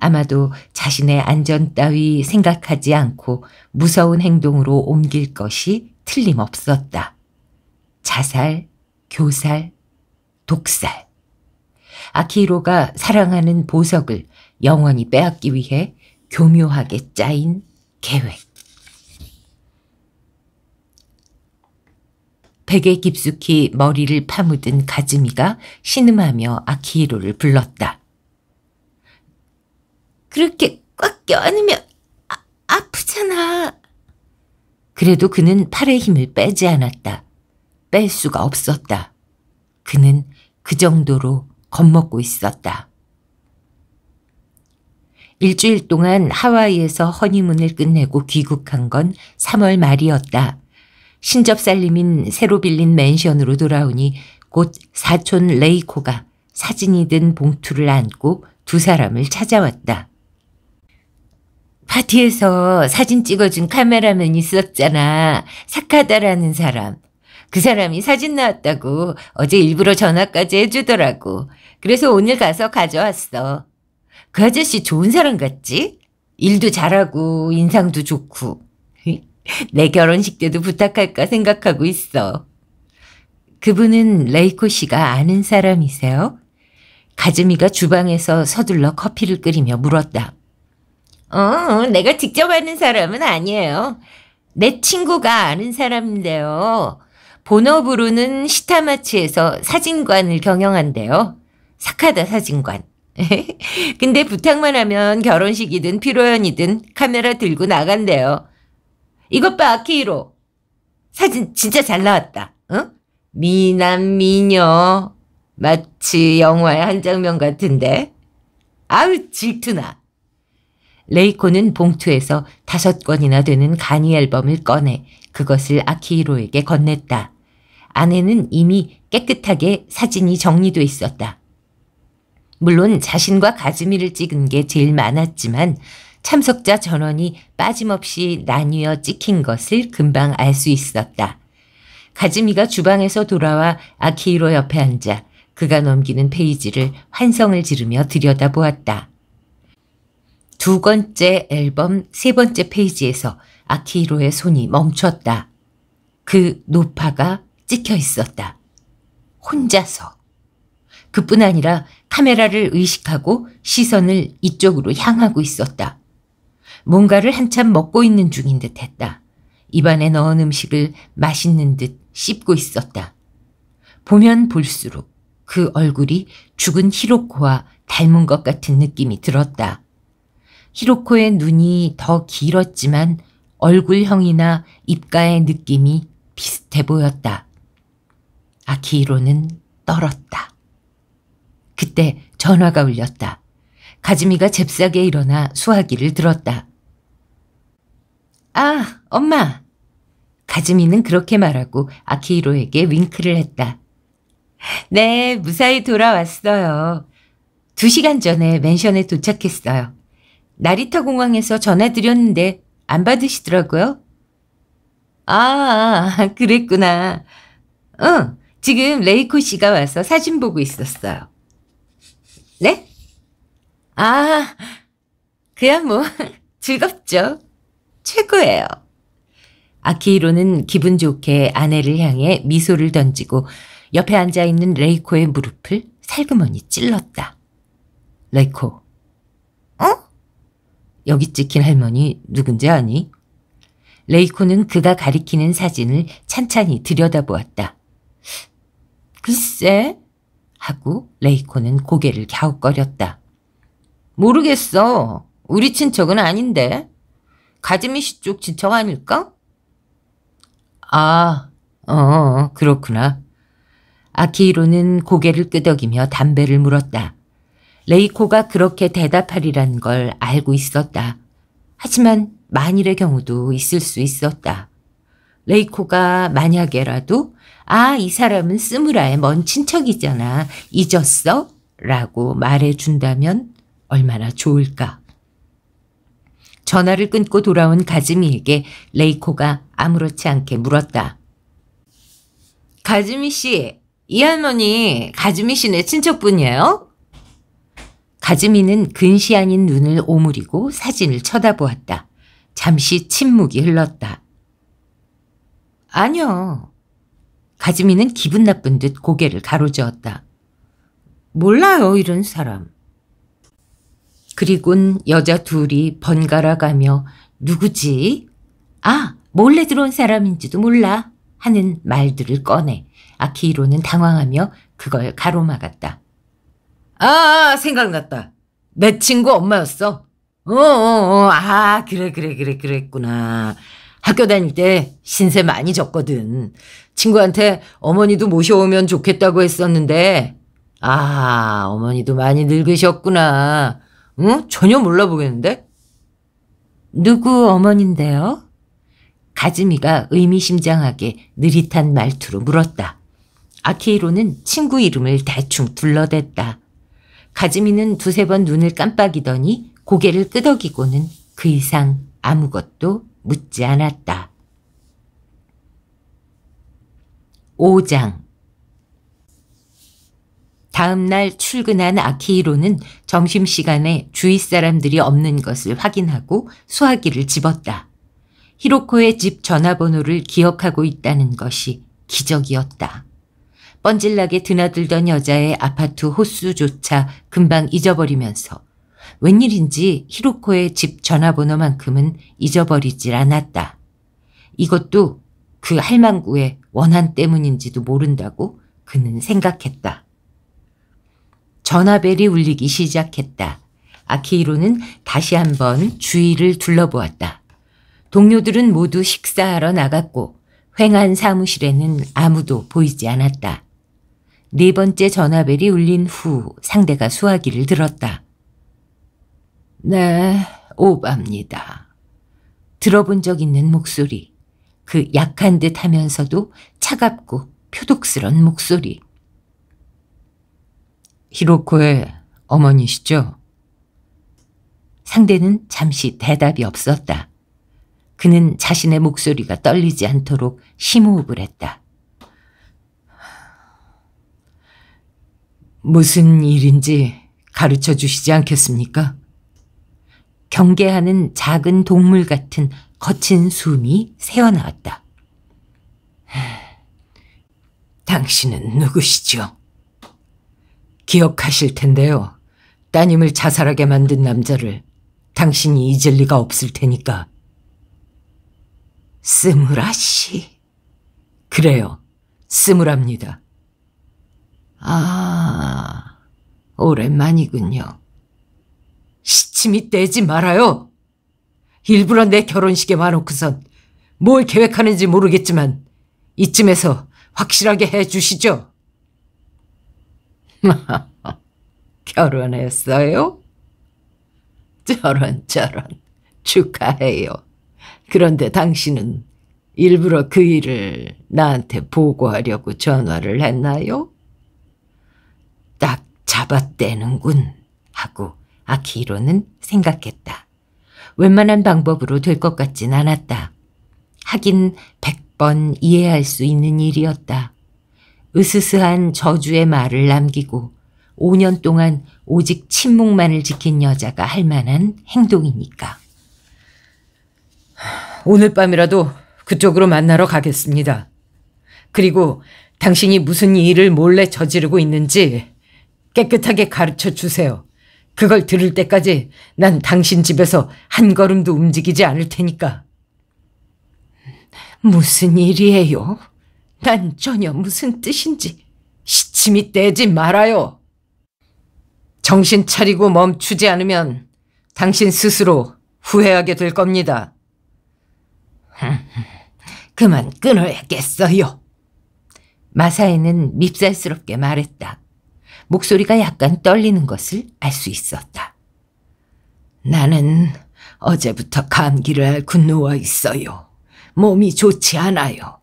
아마도 자신의 안전 따위 생각하지 않고 무서운 행동으로 옮길 것이 틀림없었다. 자살, 교살, 독살. 아키로가 사랑하는 보석을 영원히 빼앗기 위해 교묘하게 짜인 계획. 베개 깊숙이 머리를 파묻은 가즈미가 신음하며 아키히로를 불렀다. 그렇게 꽉 껴안으면 아, 아프잖아. 그래도 그는 팔의 힘을 빼지 않았다. 뺄 수가 없었다. 그는 그 정도로 겁먹고 있었다. 일주일 동안 하와이에서 허니문을 끝내고 귀국한 건 3월 말이었다. 신접살림인 새로 빌린 맨션으로 돌아오니 곧 사촌 레이코가 사진이 든 봉투를 안고 두 사람을 찾아왔다. 파티에서 사진 찍어준 카메라맨 있었잖아. 사카다라는 사람. 그 사람이 사진 나왔다고 어제 일부러 전화까지 해주더라고. 그래서 오늘 가서 가져왔어. 그 아저씨 좋은 사람 같지? 일도 잘하고 인상도 좋고. 내 결혼식 때도 부탁할까 생각하고 있어. 그분은 레이코 씨가 아는 사람이세요? 가즈미가 주방에서 서둘러 커피를 끓이며 물었다. 어, 내가 직접 아는 사람은 아니에요. 내 친구가 아는 사람인데요. 본업으로는 시타마츠에서 사진관을 경영한대요. 사카다 사진관. 근데 부탁만 하면 결혼식이든 피로연이든 카메라 들고 나간대요. 이것 봐, 아키히로. 사진 진짜 잘 나왔다. 응? 어? 미남 미녀. 마치 영화의 한 장면 같은데. 아우, 질투나. 레이코는 봉투에서 다섯 권이나 되는 간이 앨범을 꺼내 그것을 아키히로에게 건넸다. 안에는 이미 깨끗하게 사진이 정리돼 있었다. 물론 자신과 가즈미를 찍은 게 제일 많았지만 참석자 전원이 빠짐없이 나뉘어 찍힌 것을 금방 알 수 있었다. 가즈미가 주방에서 돌아와 아키히로 옆에 앉아 그가 넘기는 페이지를 환성을 지르며 들여다보았다. 두 번째 앨범 세 번째 페이지에서 아키로의 손이 멈췄다. 그 노파가 찍혀 있었다. 혼자서. 그뿐 아니라 카메라를 의식하고 시선을 이쪽으로 향하고 있었다. 뭔가를 한참 먹고 있는 중인 듯 했다. 입안에 넣은 음식을 맛있는 듯 씹고 있었다. 보면 볼수록 그 얼굴이 죽은 히로코와 닮은 것 같은 느낌이 들었다. 히로코의 눈이 더 길었지만 얼굴형이나 입가의 느낌이 비슷해 보였다. 아키히로는 떨었다. 그때 전화가 울렸다. 가즈미가 잽싸게 일어나 수화기를 들었다. 아, 엄마! 가즈미는 그렇게 말하고 아키히로에게 윙크를 했다. 네, 무사히 돌아왔어요. 두 시간 전에 맨션에 도착했어요. 나리타 공항에서 전화드렸는데 안 받으시더라고요. 아, 그랬구나. 응, 지금 레이코 씨가 와서 사진 보고 있었어요. 네? 아, 그야 뭐 즐겁죠. 최고예요. 아키히로는 기분 좋게 아내를 향해 미소를 던지고 옆에 앉아 있는 레이코의 무릎을 살그머니 찔렀다. 레이코, 여기 찍힌 할머니 누군지 아니? 레이코는 그가 가리키는 사진을 찬찬히 들여다보았다. 글쎄? 하고 레이코는 고개를 갸웃거렸다. 모르겠어. 우리 친척은 아닌데. 가즈미 씨 쪽 친척 아닐까? 아, 어, 어 그렇구나. 아키히로는 고개를 끄덕이며 담배를 물었다. 레이코가 그렇게 대답하리란 걸 알고 있었다. 하지만 만일의 경우도 있을 수 있었다. 레이코가 만약에라도 아, 이 사람은 스무라의 먼 친척이잖아. 잊었어? 라고 말해준다면 얼마나 좋을까. 전화를 끊고 돌아온 가즈미에게 레이코가 아무렇지 않게 물었다. 가즈미 씨, 이 할머니 가즈미 씨네 친척분이에요? 가즈미는 근시 아닌 눈을 오므리고 사진을 쳐다보았다. 잠시 침묵이 흘렀다. 아니요. 가즈미는 기분 나쁜 듯 고개를 가로저었다. 몰라요, 이런 사람. 그리곤 여자 둘이 번갈아 가며 누구지? 아, 몰래 들어온 사람인지도 몰라. 하는 말들을 꺼내 아키히로는 당황하며 그걸 가로막았다. 아, 아 생각났다. 내 친구 엄마였어. 어, 어, 어. 아, 그래, 그래, 그래, 그랬구나. 학교 다닐 때 신세 많이 졌거든. 친구한테 어머니도 모셔오면 좋겠다고 했었는데, 아, 어머니도 많이 늙으셨구나. 응? 전혀 몰라 보겠는데? 누구 어머닌데요? 가즈미가 의미심장하게 느릿한 말투로 물었다. 아케이로는 친구 이름을 대충 둘러댔다. 가즈미는 두세 번 눈을 깜빡이더니 고개를 끄덕이고는 그 이상 아무것도 묻지 않았다. 5장 다음 날 출근한 아키이로는 점심시간에 주위 사람들이 없는 것을 확인하고 수화기를 집었다. 히로코의 집 전화번호를 기억하고 있다는 것이 기적이었다. 뻔질나게 드나들던 여자의 아파트 호수조차 금방 잊어버리면서 웬일인지 히로코의 집 전화번호만큼은 잊어버리질 않았다. 이것도 그 할망구의 원한 때문인지도 모른다고 그는 생각했다. 전화벨이 울리기 시작했다. 아키히로는 다시 한번 주위를 둘러보았다. 동료들은 모두 식사하러 나갔고 횡한 사무실에는 아무도 보이지 않았다. 네 번째 전화벨이 울린 후 상대가 수화기를 들었다. 네, 오바입니다. 들어본 적 있는 목소리. 그 약한 듯 하면서도 차갑고 표독스런 목소리. 히로코의 어머니시죠? 상대는 잠시 대답이 없었다. 그는 자신의 목소리가 떨리지 않도록 심호흡을 했다. 무슨 일인지 가르쳐 주시지 않겠습니까? 경계하는 작은 동물 같은 거친 숨이 새어나왔다. 당신은 누구시죠? 기억하실 텐데요. 따님을 자살하게 만든 남자를 당신이 잊을 리가 없을 테니까. 스무라 씨. 그래요. 스무랍니다. 아, 오랜만이군요. 시침이 떼지 말아요. 일부러 내 결혼식에 와놓고선 뭘 계획하는지 모르겠지만 이쯤에서 확실하게 해주시죠. 결혼했어요? 저런 저런 축하해요. 그런데 당신은 일부러 그 일을 나한테 보고하려고 전화를 했나요? 잡아떼는군 하고 아키로는 생각했다. 웬만한 방법으로 될 것 같진 않았다. 하긴 백 번 이해할 수 있는 일이었다. 으스스한 저주의 말을 남기고 5년 동안 오직 침묵만을 지킨 여자가 할 만한 행동이니까. 오늘 밤이라도 그쪽으로 만나러 가겠습니다. 그리고 당신이 무슨 일을 몰래 저지르고 있는지 깨끗하게 가르쳐 주세요. 그걸 들을 때까지 난 당신 집에서 한 걸음도 움직이지 않을 테니까. 무슨 일이에요? 난 전혀 무슨 뜻인지 시침이 떼지 말아요. 정신 차리고 멈추지 않으면 당신 스스로 후회하게 될 겁니다. 그만 끊어야겠어요. 마사에는 밉살스럽게 말했다. 목소리가 약간 떨리는 것을 알 수 있었다. 나는 어제부터 감기를 앓고 누워 있어요. 몸이 좋지 않아요.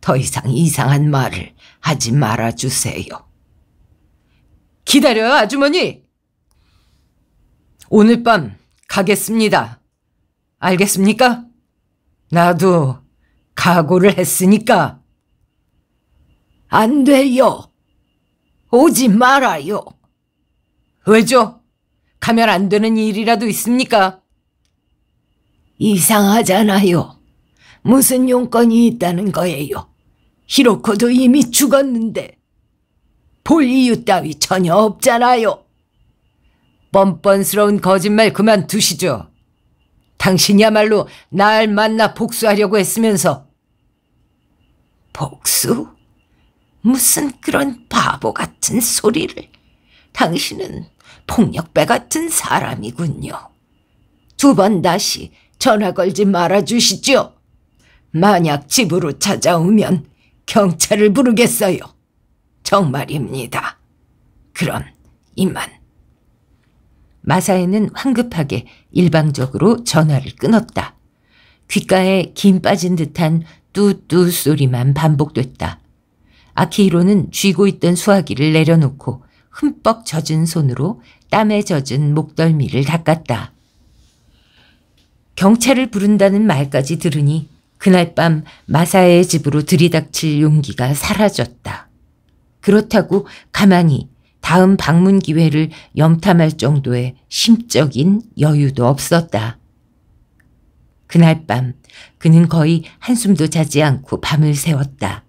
더 이상 이상한 말을 하지 말아주세요. 기다려요, 아주머니! 오늘 밤 가겠습니다. 알겠습니까? 나도 각오를 했으니까. 안 돼요. 오지 말아요. 왜죠? 가면 안 되는 일이라도 있습니까? 이상하잖아요. 무슨 용건이 있다는 거예요. 히로코도 이미 죽었는데 볼 이유 따위 전혀 없잖아요. 뻔뻔스러운 거짓말 그만두시죠. 당신이야말로 날 만나 복수하려고 했으면서 복수? 무슨 그런 바보 같은 소리를. 당신은 폭력배 같은 사람이군요. 두 번 다시 전화 걸지 말아주시죠. 만약 집으로 찾아오면 경찰을 부르겠어요. 정말입니다. 그럼 이만. 마사에는 황급하게 일방적으로 전화를 끊었다. 귓가에 김 빠진 듯한 뚜뚜 소리만 반복됐다. 아키히로는 쥐고 있던 수화기를 내려놓고 흠뻑 젖은 손으로 땀에 젖은 목덜미를 닦았다. 경찰을 부른다는 말까지 들으니 그날 밤 마사의 집으로 들이닥칠 용기가 사라졌다. 그렇다고 가만히 다음 방문 기회를 염탐할 정도의 심적인 여유도 없었다. 그날 밤 그는 거의 한숨도 자지 않고 밤을 새웠다.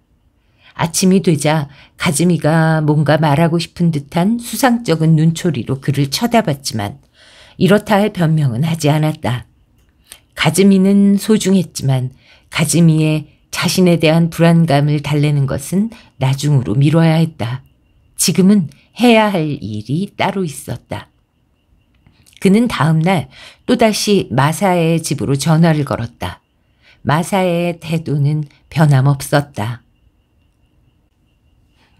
아침이 되자 가즈미가 뭔가 말하고 싶은 듯한 수상쩍은 눈초리로 그를 쳐다봤지만 이렇다 할 변명은 하지 않았다. 가즈미는 소중했지만 가즈미의 자신에 대한 불안감을 달래는 것은 나중으로 미뤄야 했다. 지금은 해야 할 일이 따로 있었다. 그는 다음날 또다시 마사의 집으로 전화를 걸었다. 마사의 태도는 변함없었다.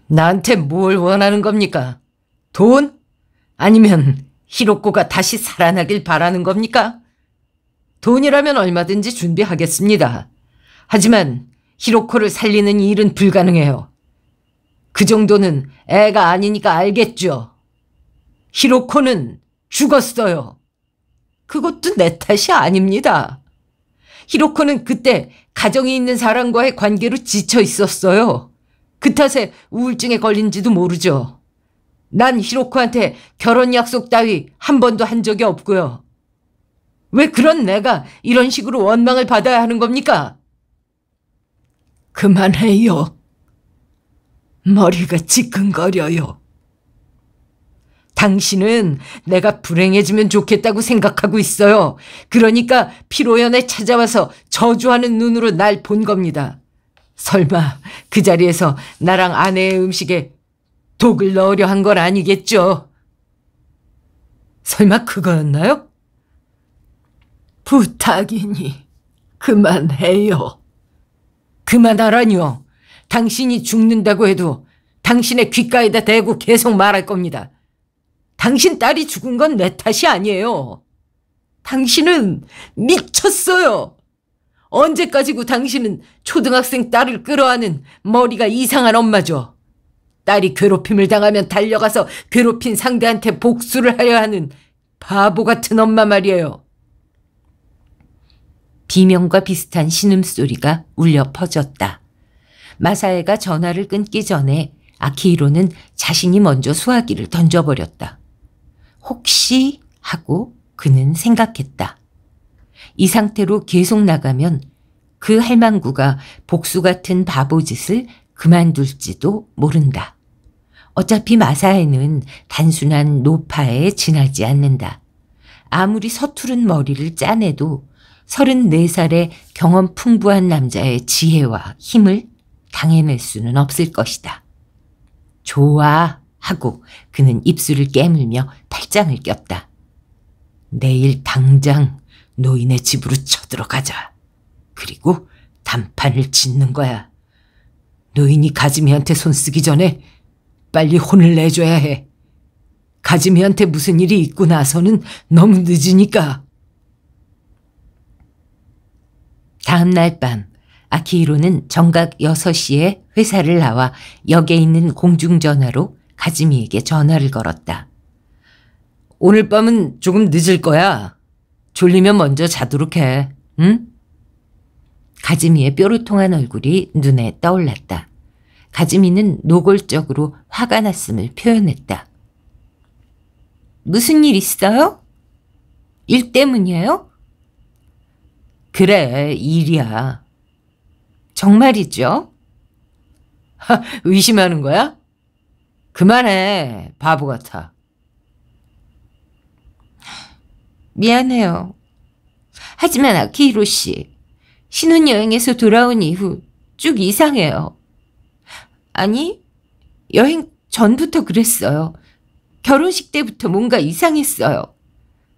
나한테 뭘 원하는 겁니까? 돈? 아니면 히로코가 다시 살아나길 바라는 겁니까? 돈이라면 얼마든지 준비하겠습니다. 하지만 히로코를 살리는 일은 불가능해요. 그 정도는 애가 아니니까 알겠죠. 히로코는 죽었어요. 그것도 내 탓이 아닙니다. 히로코는 그때 가정이 있는 사람과의 관계로 지쳐 있었어요. 그 탓에 우울증에 걸린지도 모르죠. 난 히로코한테 결혼 약속 따위 한 번도 한 적이 없고요. 왜 그런 내가 이런 식으로 원망을 받아야 하는 겁니까? 그만해요. 머리가 지끈거려요. 당신은 내가 불행해지면 좋겠다고 생각하고 있어요. 그러니까 피로연에 찾아와서 저주하는 눈으로 날 본 겁니다. 설마 그 자리에서 나랑 아내의 음식에 독을 넣으려 한 건 아니겠죠? 설마 그거였나요? 부탁이니 그만해요. 그만하라니요. 당신이 죽는다고 해도 당신의 귓가에다 대고 계속 말할 겁니다. 당신 딸이 죽은 건 내 탓이 아니에요. 당신은 미쳤어요. 언제까지고 당신은 초등학생 딸을 끌어안은 머리가 이상한 엄마죠. 딸이 괴롭힘을 당하면 달려가서 괴롭힌 상대한테 복수를 하려 하는 바보 같은 엄마 말이에요. 비명과 비슷한 신음소리가 울려 퍼졌다. 마사에가 전화를 끊기 전에 아키히로는 자신이 먼저 수화기를 던져버렸다. 혹시 하고 그는 생각했다. 이 상태로 계속 나가면 그 할망구가 복수 같은 바보짓을 그만둘지도 모른다. 어차피 마사에는 단순한 노파에 지나지 않는다. 아무리 서투른 머리를 짜내도 34살의 경험 풍부한 남자의 지혜와 힘을 당해낼 수는 없을 것이다. 좋아 하고 그는 입술을 깨물며 팔짱을 꼈다. 내일 당장 노인의 집으로 쳐들어가자. 그리고 단판을 짓는 거야. 노인이 가지미한테 손쓰기 전에 빨리 혼을 내줘야 해. 가지미한테 무슨 일이 있고 나서는 너무 늦으니까. 다음 날 밤, 아키히로는 정각 6시에 회사를 나와 역에 있는 공중전화로 가지미에게 전화를 걸었다. 오늘 밤은 조금 늦을 거야. 졸리면 먼저 자도록 해. 응? 가지미의 뼈로 통한 얼굴이 눈에 떠올랐다. 가지미는 노골적으로 화가 났음을 표현했다. 무슨 일 있어요? 일 때문이에요? 그래, 일이야. 정말이죠? 하, 의심하는 거야? 그만해, 바보 같아. 미안해요. 하지만 아키히로 씨, 신혼여행에서 돌아온 이후 쭉 이상해요. 아니, 여행 전부터 그랬어요. 결혼식 때부터 뭔가 이상했어요.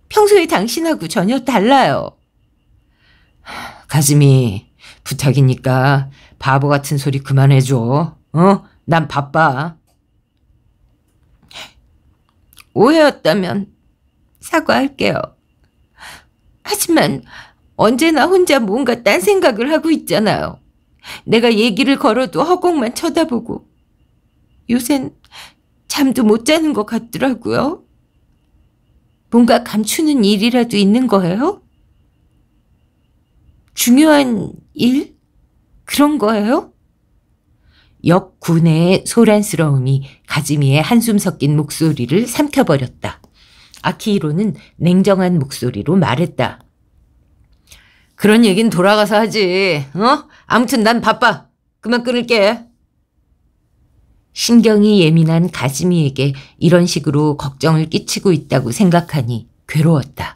평소에 당신하고 전혀 달라요. 가슴이 부탁이니까 바보 같은 소리 그만해줘. 어? 난 바빠. 오해였다면 사과할게요. 하지만 언제나 혼자 뭔가 딴 생각을 하고 있잖아요. 내가 얘기를 걸어도 허공만 쳐다보고 요샌 잠도 못 자는 것 같더라고요. 뭔가 감추는 일이라도 있는 거예요? 중요한 일? 그런 거예요? 역군의 소란스러움이 가지미의 한숨 섞인 목소리를 삼켜버렸다. 아키히로는 냉정한 목소리로 말했다. 그런 얘긴 돌아가서 하지. 어? 아무튼 난 바빠. 그만 끊을게. 신경이 예민한 가즈미에게 이런 식으로 걱정을 끼치고 있다고 생각하니 괴로웠다.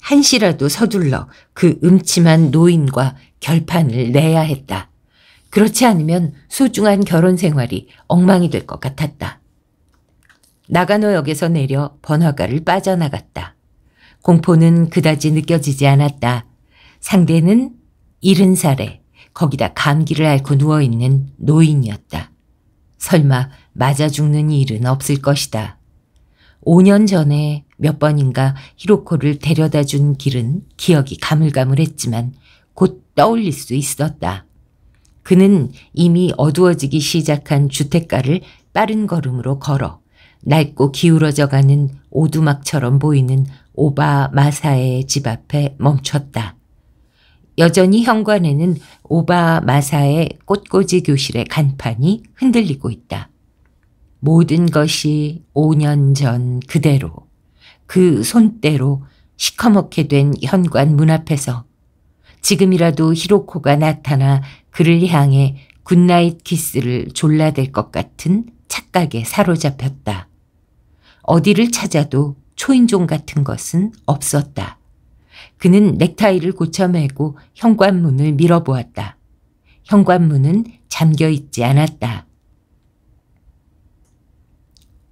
한시라도 서둘러 그 음침한 노인과 결판을 내야 했다. 그렇지 않으면 소중한 결혼 생활이 엉망이 될 것 같았다. 나가노역에서 내려 번화가를 빠져나갔다. 공포는 그다지 느껴지지 않았다. 상대는 이른 살에 거기다 감기를 앓고 누워있는 노인이었다. 설마 맞아 죽는 일은 없을 것이다. 5년 전에 몇 번인가 히로코를 데려다 준 길은 기억이 가물가물했지만 곧 떠올릴 수 있었다. 그는 이미 어두워지기 시작한 주택가를 빠른 걸음으로 걸어 낡고 기울어져 가는 오두막처럼 보이는 오바 마사의 집 앞에 멈췄다. 여전히 현관에는 오바 마사의 꽃꽂이 교실의 간판이 흔들리고 있다. 모든 것이 5년 전 그대로 그손때로 시커멓게 된 현관 문 앞에서 지금이라도 히로코가 나타나 그를 향해 굿나잇 키스를 졸라댈 것 같은 착각에 사로잡혔다. 어디를 찾아도 초인종 같은 것은 없었다. 그는 넥타이를 고쳐매고 현관문을 밀어보았다. 현관문은 잠겨 있지 않았다.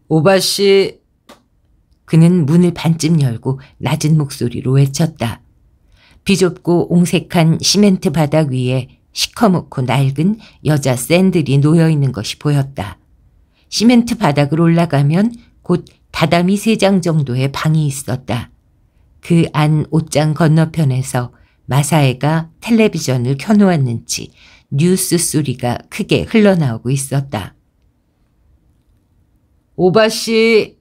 오바씨! 그는 문을 반쯤 열고 낮은 목소리로 외쳤다. 비좁고 옹색한 시멘트 바닥 위에 시커멓고 낡은 여자 샌들이 놓여 있는 것이 보였다. 시멘트 바닥을 올라가면 곧 다다미 세 장 정도의 방이 있었다. 그 안 옷장 건너편에서 마사에가 텔레비전을 켜놓았는지 뉴스 소리가 크게 흘러나오고 있었다. 오바씨!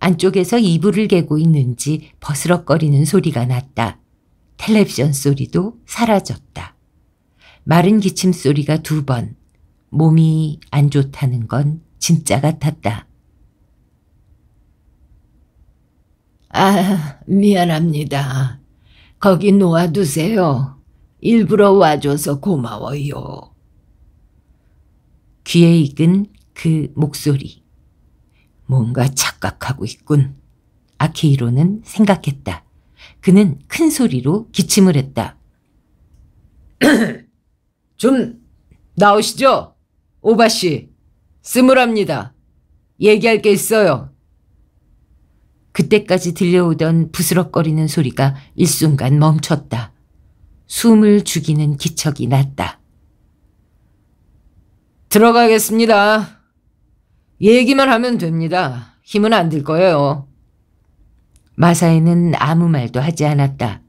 안쪽에서 이불을 개고 있는지 버스럭거리는 소리가 났다. 텔레비전 소리도 사라졌다. 마른 기침 소리가 두 번. 몸이 안 좋다는 건 진짜 같았다. 아, 미안합니다. 거기 놓아두세요. 일부러 와줘서 고마워요. 귀에 익은 그 목소리. 뭔가 착각하고 있군. 아키히로는 생각했다. 그는 큰 소리로 기침을 했다. 좀 나오시죠? 오바씨, 스물합니다. 얘기할 게 있어요. 그때까지 들려오던 부스럭거리는 소리가 일순간 멈췄다. 숨을 죽이는 기척이 났다. 들어가겠습니다. 얘기만 하면 됩니다. 힘은 안 들 거예요. 마사에는 아무 말도 하지 않았다.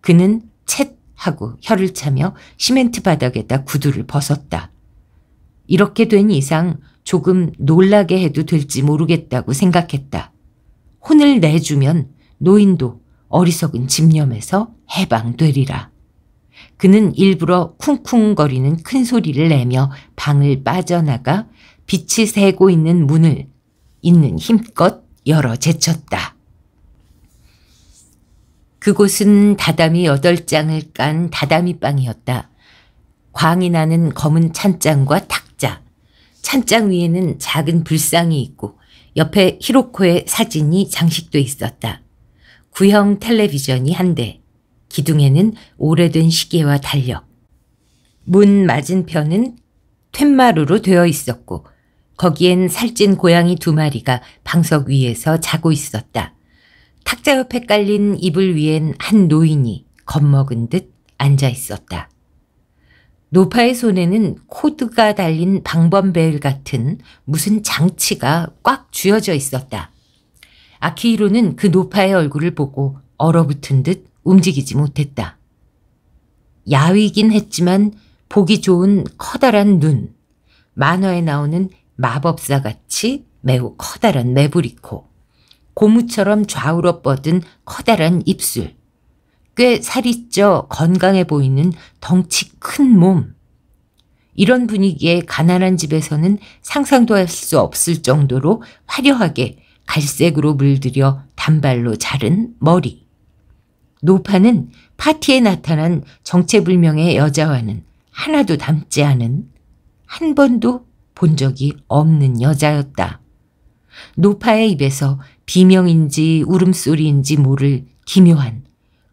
그는 챗 하고 혀를 차며 시멘트 바닥에다 구두를 벗었다. 이렇게 된 이상 조금 놀라게 해도 될지 모르겠다고 생각했다. 혼을 내주면 노인도 어리석은 집념에서 해방되리라. 그는 일부러 쿵쿵거리는 큰 소리를 내며 방을 빠져나가 빛이 새고 있는 문을 있는 힘껏 열어 제쳤다. 그곳은 다다미 여덟 장을 깐 다다미 빵이었다. 광이 나는 검은 찬장과 탁자, 찬장 위에는 작은 불상이 있고 옆에 히로코의 사진이 장식돼 있었다. 구형 텔레비전이 한 대, 기둥에는 오래된 시계와 달력. 문 맞은편은 툇마루로 되어 있었고 거기엔 살찐 고양이 두 마리가 방석 위에서 자고 있었다. 탁자 옆에 깔린 이불 위엔 한 노인이 겁먹은 듯 앉아 있었다. 노파의 손에는 코드가 달린 방범벨 같은 무슨 장치가 꽉 쥐어져 있었다. 아키히로는 그 노파의 얼굴을 보고 얼어붙은 듯 움직이지 못했다. 야위긴 했지만 보기 좋은 커다란 눈, 만화에 나오는 마법사같이 매우 커다란 매부리코, 고무처럼 좌우로 뻗은 커다란 입술, 꽤 살이 쪄 건강해 보이는 덩치 큰 몸. 이런 분위기에 가난한 집에서는 상상도 할 수 없을 정도로 화려하게 갈색으로 물들여 단발로 자른 머리. 노파는 파티에 나타난 정체불명의 여자와는 하나도 닮지 않은 한 번도 본 적이 없는 여자였다. 노파의 입에서 비명인지 울음소리인지 모를 기묘한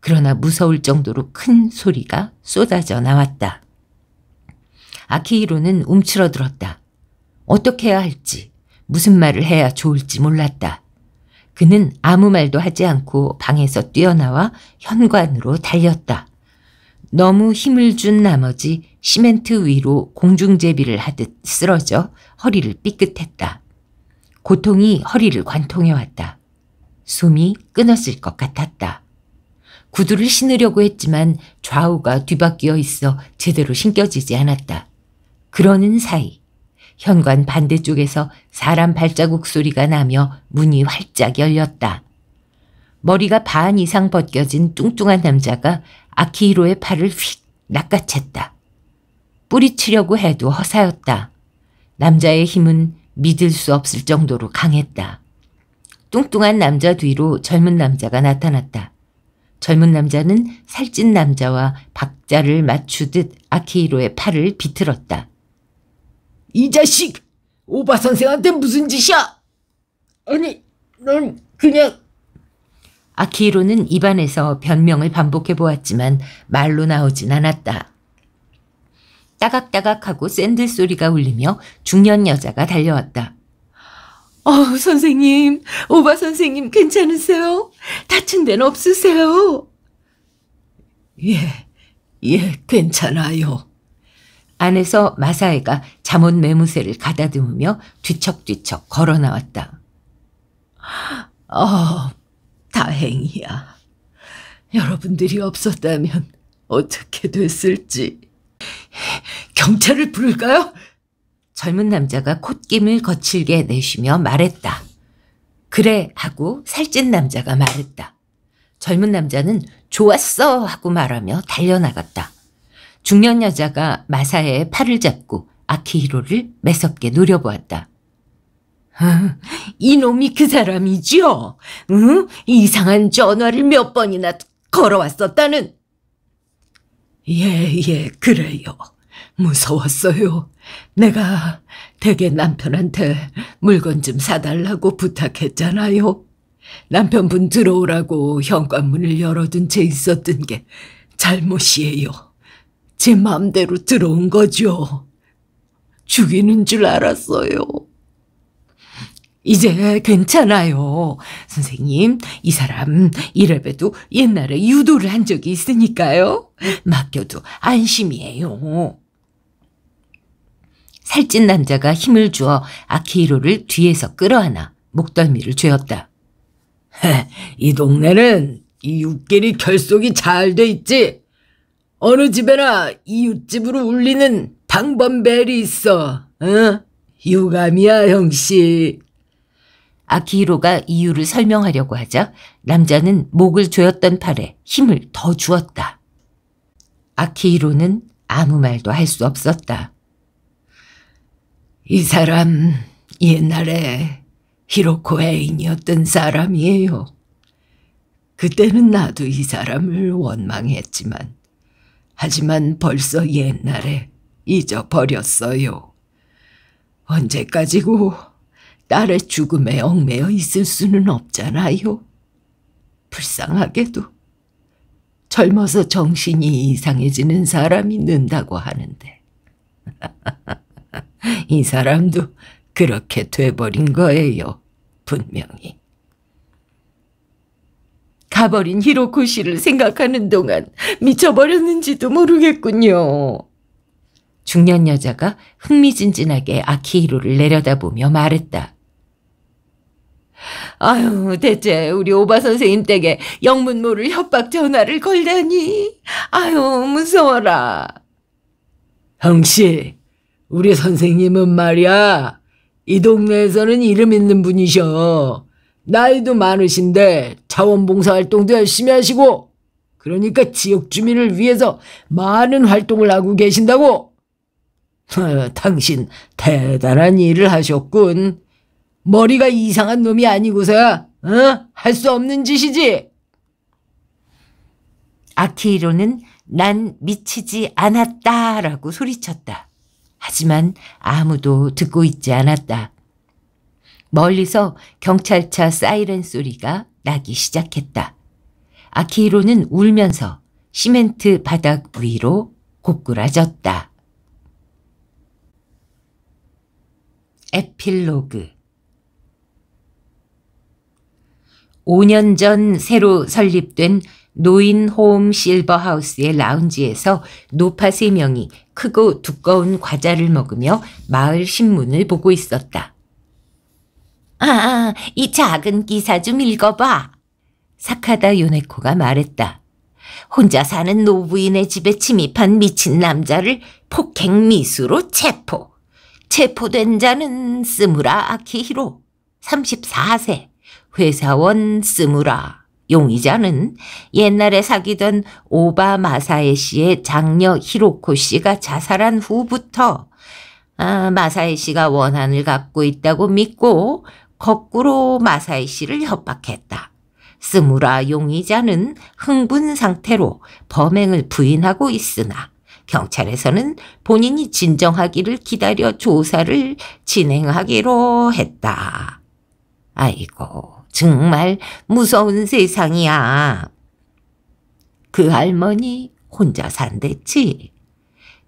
그러나 무서울 정도로 큰 소리가 쏟아져 나왔다. 아키히로는 움츠러들었다. 어떻게 해야 할지, 무슨 말을 해야 좋을지 몰랐다. 그는 아무 말도 하지 않고 방에서 뛰어나와 현관으로 달렸다. 너무 힘을 준 나머지 시멘트 위로 공중제비를 하듯 쓰러져 허리를 삐끗했다. 고통이 허리를 관통해왔다. 숨이 끊었을 것 같았다. 구두를 신으려고 했지만 좌우가 뒤바뀌어 있어 제대로 신겨지지 않았다. 그러는 사이 현관 반대쪽에서 사람 발자국 소리가 나며 문이 활짝 열렸다. 머리가 반 이상 벗겨진 뚱뚱한 남자가 아키히로의 팔을 휙 낚아챘다. 뿌리치려고 해도 허사였다. 남자의 힘은 믿을 수 없을 정도로 강했다. 뚱뚱한 남자 뒤로 젊은 남자가 나타났다. 젊은 남자는 살찐 남자와 박자를 맞추듯 아케이로의 팔을 비틀었다. 이 자식! 오바 선생한테 무슨 짓이야! 아니, 넌 그냥... 아키히로는 입안에서 변명을 반복해 보았지만 말로 나오진 않았다. 따각따각하고 샌들 소리가 울리며 중년 여자가 달려왔다. 어, 선생님, 오바 선생님 괜찮으세요? 다친 데는 없으세요? 예, 예, 괜찮아요. 안에서 마사에가 잠옷 매무새를 가다듬으며 뒤척뒤척 걸어 나왔다. 어, 다행이야. 여러분들이 없었다면 어떻게 됐을지. 경찰을 부를까요? 젊은 남자가 콧김을 거칠게 내쉬며 말했다. 그래 하고 살찐 남자가 말했다. 젊은 남자는 좋았어 하고 말하며 달려나갔다. 중년 여자가 마사에 팔을 잡고 아키히로를 매섭게 노려보았다. 어, 이놈이 그 사람이지요? 응? 이상한 전화를 몇 번이나 걸어왔었다는. 예, 예, 그래요. 무서웠어요. 내가 대개 남편한테 물건 좀 사달라고 부탁했잖아요. 남편분 들어오라고 현관문을 열어둔 채 있었던 게 잘못이에요. 제 마음대로 들어온 거죠. 죽이는 줄 알았어요. 이제 괜찮아요. 선생님, 이 사람 이래봬도 옛날에 유도를 한 적이 있으니까요. 맡겨도 안심이에요. 살찐 남자가 힘을 주어 아키히로를 뒤에서 끌어안아 목덜미를 죄었다. 이 동네는 이웃끼리 결속이 잘 돼 있지. 어느 집에나 이웃집으로 울리는 방범벨이 있어. 응? 어? 유감이야 형씨. 아키히로가 이유를 설명하려고 하자 남자는 목을 조였던 팔에 힘을 더 주었다. 아키히로는 아무 말도 할 수 없었다. 이 사람 옛날에 히로코 애인이었던 사람이에요. 그때는 나도 이 사람을 원망했지만 하지만 벌써 옛날에 잊어버렸어요. 언제까지고 딸의 죽음에 얽매여 있을 수는 없잖아요. 불쌍하게도 젊어서 정신이 이상해지는 사람이 는다고 하는데 이 사람도 그렇게 돼버린 거예요. 분명히. 가버린 히로코 씨를 생각하는 동안 미쳐버렸는지도 모르겠군요. 중년 여자가 흥미진진하게 아키히로를 내려다보며 말했다. 아유, 대체 우리 오바 선생님 댁에 영문 모를 협박 전화를 걸다니. 아유, 무서워라. 형씨, 우리 선생님은 말이야 이 동네에서는 이름 있는 분이셔. 나이도 많으신데 자원봉사 활동도 열심히 하시고 그러니까 지역 주민을 위해서 많은 활동을 하고 계신다고. 당신 대단한 일을 하셨군. 머리가 이상한 놈이 아니고서야 어? 할수 없는 짓이지. 아키로는난 미치지 않았다라고 소리쳤다. 하지만 아무도 듣고 있지 않았다. 멀리서 경찰차 사이렌 소리가 나기 시작했다. 아키히로는 울면서 시멘트 바닥 위로 고꾸라졌다. 에필로그 5년 전 새로 설립된 노인홈 실버하우스의 라운지에서 노파 세 명이 크고 두꺼운 과자를 먹으며 마을 신문을 보고 있었다. 아, 아, 이 작은 기사 좀 읽어봐. 사카다 요네코가 말했다. 혼자 사는 노부인의 집에 침입한 미친 남자를 폭행 미수로 체포. 체포된 자는 스무라 아키히로, 34세, 회사원 스무라. 용의자는 옛날에 사귀던 오바 마사에 씨의 장녀 히로코 씨가 자살한 후부터 아, 마사에 씨가 원한을 갖고 있다고 믿고 거꾸로 마사에 씨를 협박했다. 스무라 용의자는 흥분 상태로 범행을 부인하고 있으나 경찰에서는 본인이 진정하기를 기다려 조사를 진행하기로 했다. 아이고. 정말 무서운 세상이야. 그 할머니 혼자 산댔지.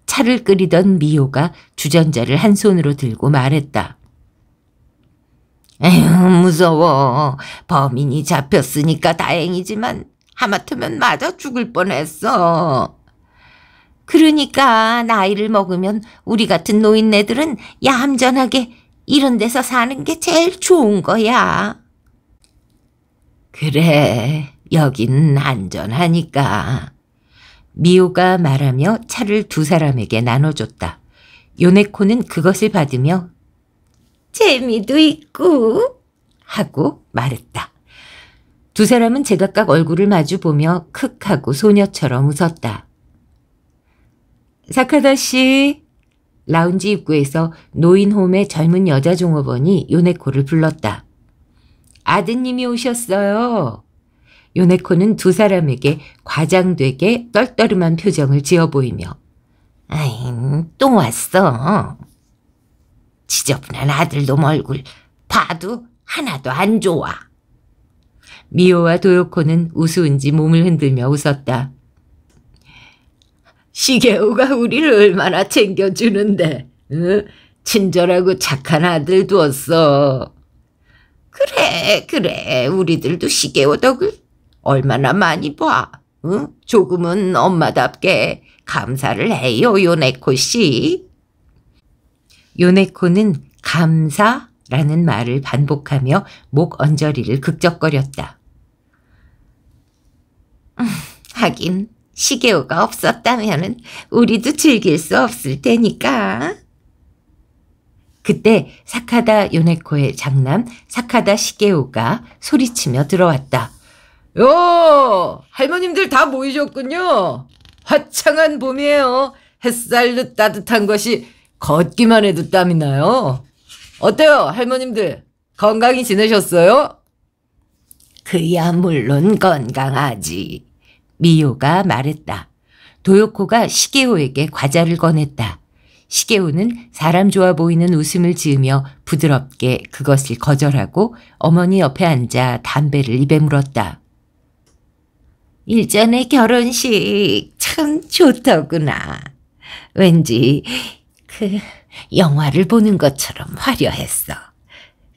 차를 끓이던 미호가 주전자를 한 손으로 들고 말했다. 에휴 무서워. 범인이 잡혔으니까 다행이지만 하마터면 맞아 죽을 뻔했어. 그러니까 나이를 먹으면 우리 같은 노인네들은 얌전하게 이런 데서 사는 게 제일 좋은 거야. 그래, 여긴 안전하니까. 미호가 말하며 차를 두 사람에게 나눠줬다. 요네코는 그것을 받으며 재미도 있고 하고 말했다. 두 사람은 제각각 얼굴을 마주보며 크 하고 소녀처럼 웃었다. 사카다 씨, 라운지 입구에서 노인홈의 젊은 여자 종업원이 요네코를 불렀다. 아드님이 오셨어요. 요네코는 두 사람에게 과장되게 떨떠름한 표정을 지어 보이며 아잉, 또 왔어. 지저분한 아들놈 얼굴 봐도 하나도 안 좋아. 미호와 도요코는 우스운지 몸을 흔들며 웃었다. 시계오가 우리를 얼마나 챙겨주는데, 응? 친절하고 착한 아들 두었어. 그래 그래 우리들도 시계오덕을 얼마나 많이 봐. 응? 조금은 엄마답게 감사를 해요 요네코 씨. 요네코는 감사라는 말을 반복하며 목 언저리를 극적거렸다. 음, 하긴 시계오가 없었다면 우리도 즐길 수 없을 테니까. 그때 사카다 요네코의 장남 사카다 시게오가 소리치며 들어왔다. 요! 할머님들 다 모이셨군요. 화창한 봄이에요. 햇살도 따뜻한 것이 걷기만 해도 땀이 나요. 어때요, 할머님들? 건강히 지내셨어요? 그야 물론 건강하지. 미요가 말했다. 도요코가 시게오에게 과자를 꺼냈다. 시계우는 사람 좋아 보이는 웃음을 지으며 부드럽게 그것을 거절하고 어머니 옆에 앉아 담배를 입에 물었다. 일전의 결혼식 참 좋더구나. 왠지 그 영화를 보는 것처럼 화려했어.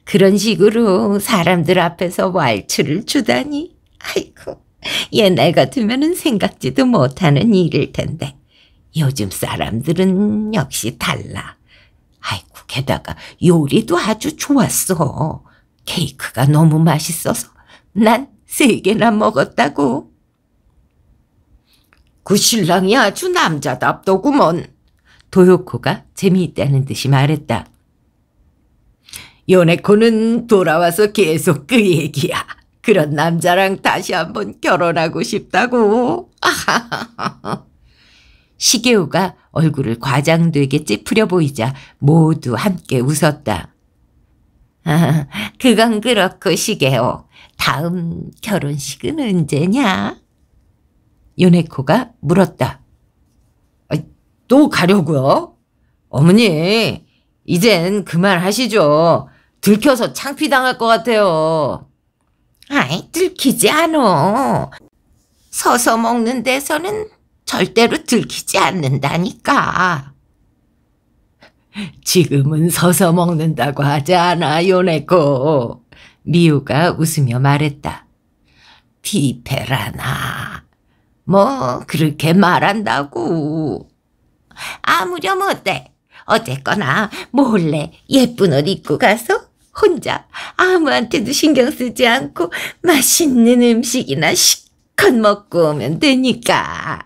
그런 식으로 사람들 앞에서 왈츠를 주다니. 아이고, 옛날 같으면 생각지도 못하는 일일 텐데. 요즘 사람들은 역시 달라. 아이고 게다가 요리도 아주 좋았어. 케이크가 너무 맛있어서 난 세 개나 먹었다고. 그 신랑이 아주 남자답더구먼. 도요코가 재미있다는 듯이 말했다. 요네코는 돌아와서 계속 그 얘기야. 그런 남자랑 다시 한번 결혼하고 싶다고. 아하하하. 시계우가 얼굴을 과장되게 찌푸려 보이자 모두 함께 웃었다. 아, 그건 그렇고 시계호. 다음 결혼식은 언제냐? 요네코가 물었다. 아, 또 가려고요? 어머니, 이젠 그만 하시죠. 들켜서 창피당할 것 같아요. 아이, 들키지 않어. 서서 먹는 데서는 절대로 들키지 않는다니까. 지금은 서서 먹는다고 하지 않아, 요네코. 미우가 웃으며 말했다. 피페라나. 뭐 그렇게 말한다고. 아무렴 어때. 어쨌거나 몰래 예쁜 옷 입고 가서 혼자 아무한테도 신경 쓰지 않고 맛있는 음식이나 식컷 먹고 오면 되니까.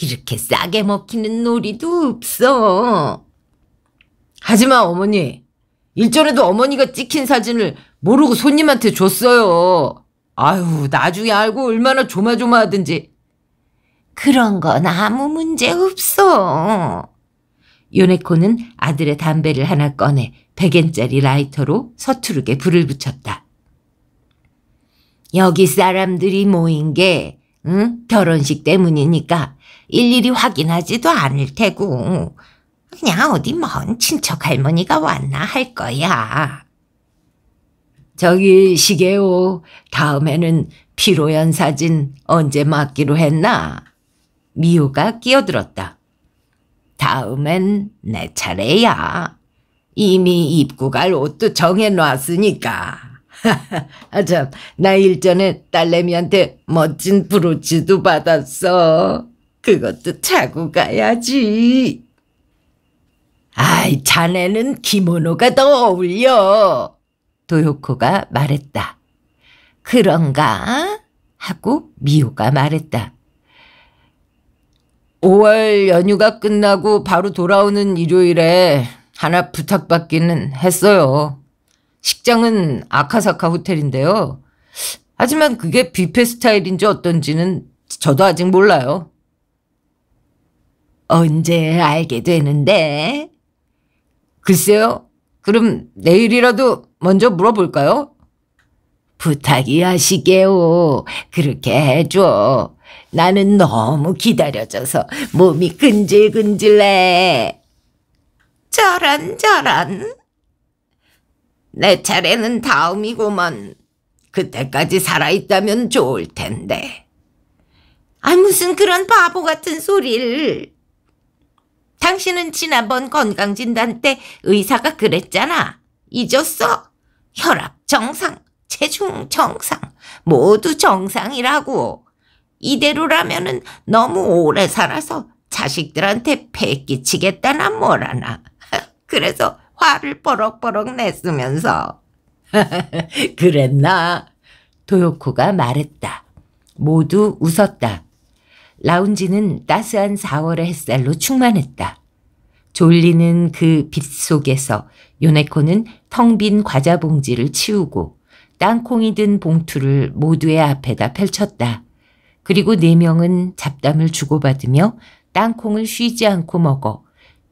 이렇게 싸게 먹히는 놀이도 없어. 하지만 어머니, 일전에도 어머니가 찍힌 사진을 모르고 손님한테 줬어요. 아유, 나중에 알고 얼마나 조마조마하든지. 그런 건 아무 문제 없어. 요네코는 아들의 담배를 하나 꺼내 100엔짜리 라이터로 서투르게 불을 붙였다. 여기 사람들이 모인 게 응? 결혼식 때문이니까 일일이 확인하지도 않을 테고 그냥 어디 먼 친척 할머니가 왔나 할 거야. 저기 시계오 다음에는 피로연 사진 언제 맞기로 했나? 미우가 끼어들었다. 다음엔 내 차례야. 이미 입고 갈 옷도 정해놨으니까. 아참, 나 일전에 딸내미한테 멋진 브로치도 받았어. 그것도 차고 가야지. 아이, 자네는 기모노가 더 어울려. 도요코가 말했다. 그런가? 하고 미호가 말했다. 5월 연휴가 끝나고 바로 돌아오는 일요일에 하나 부탁받기는 했어요. 식장은 아카사카 호텔인데요. 하지만 그게 뷔페 스타일인지 어떤지는 저도 아직 몰라요. 언제 알게 되는데? 글쎄요. 그럼 내일이라도 먼저 물어볼까요? 부탁이 하시게요 그렇게 해줘. 나는 너무 기다려져서 몸이 근질근질해 저런 저런. 내 차례는 다음이구먼 그때까지 살아있다면 좋을 텐데. 아 무슨 그런 바보 같은 소리를. 당신은 지난번 건강진단 때 의사가 그랬잖아. 잊었어? 혈압 정상, 체중 정상, 모두 정상이라고. 이대로라면은 너무 오래 살아서 자식들한테 패 끼치겠다나 뭐라나. 그래서 화를 뽀록뽀록 냈으면서. 그랬나? 도요코가 말했다. 모두 웃었다. 라운지는 따스한 4월의 햇살로 충만했다. 졸리는 그 빛 속에서 요네코는 텅 빈 과자 봉지를 치우고 땅콩이 든 봉투를 모두의 앞에다 펼쳤다. 그리고 네 명은 잡담을 주고받으며 땅콩을 쉬지 않고 먹어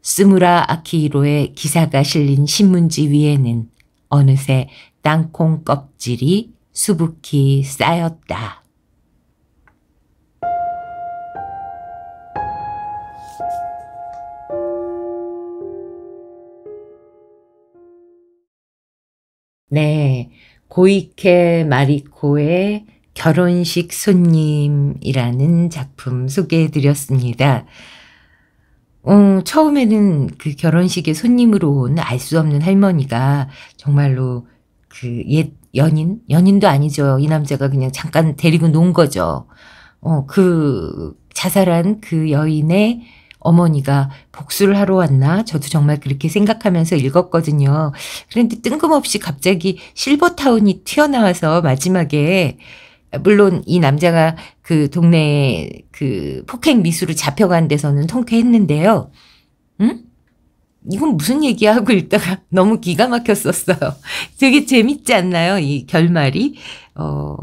스무라 아키히로의 기사가 실린 신문지 위에는 어느새 땅콩 껍질이 수북히 쌓였다. 네, 고이케 마리코의 결혼식 손님이라는 작품 소개해드렸습니다. 어, 처음에는 그 결혼식에 손님으로 온 알 수 없는 할머니가 정말로 그 옛 연인? 연인도 아니죠. 이 남자가 그냥 잠깐 데리고 논 거죠. 어, 그 자살한 그 여인의 어머니가 복수를 하러 왔나? 저도 정말 그렇게 생각하면서 읽었거든요. 그런데 뜬금없이 갑자기 실버타운이 튀어나와서 마지막에 물론 이 남자가 그 동네에 그 폭행 미수로 잡혀간 데서는 통쾌했는데요. 응? 이건 무슨 얘기야 하고 읽다가 너무 기가 막혔었어요. 되게 재밌지 않나요? 이 결말이. 어,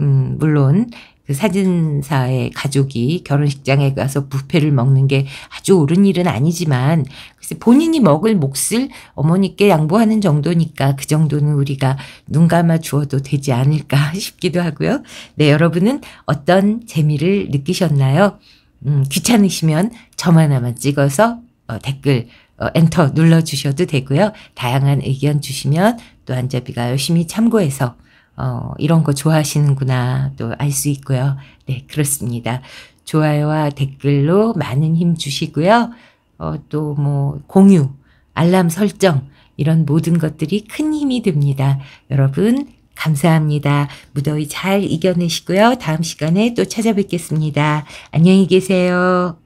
음, 물론 그 사진사의 가족이 결혼식장에 가서 부페를 먹는 게 아주 옳은 일은 아니지만 글쎄 본인이 먹을 몫을 어머니께 양보하는 정도니까 그 정도는 우리가 눈 감아 주어도 되지 않을까 싶기도 하고요. 네, 여러분은 어떤 재미를 느끼셨나요? 음, 귀찮으시면 저 하나 찍어서 어, 댓글 어, 엔터 눌러주셔도 되고요. 다양한 의견 주시면 또 한자비가 열심히 참고해서 어, 이런 거 좋아하시는구나 또 알 수 있고요. 네, 그렇습니다. 좋아요와 댓글로 많은 힘 주시고요. 어, 또뭐 공유, 알람 설정 이런 모든 것들이 큰 힘이 됩니다. 여러분 감사합니다. 무더위 잘 이겨내시고요. 다음 시간에 또 찾아뵙겠습니다. 안녕히 계세요.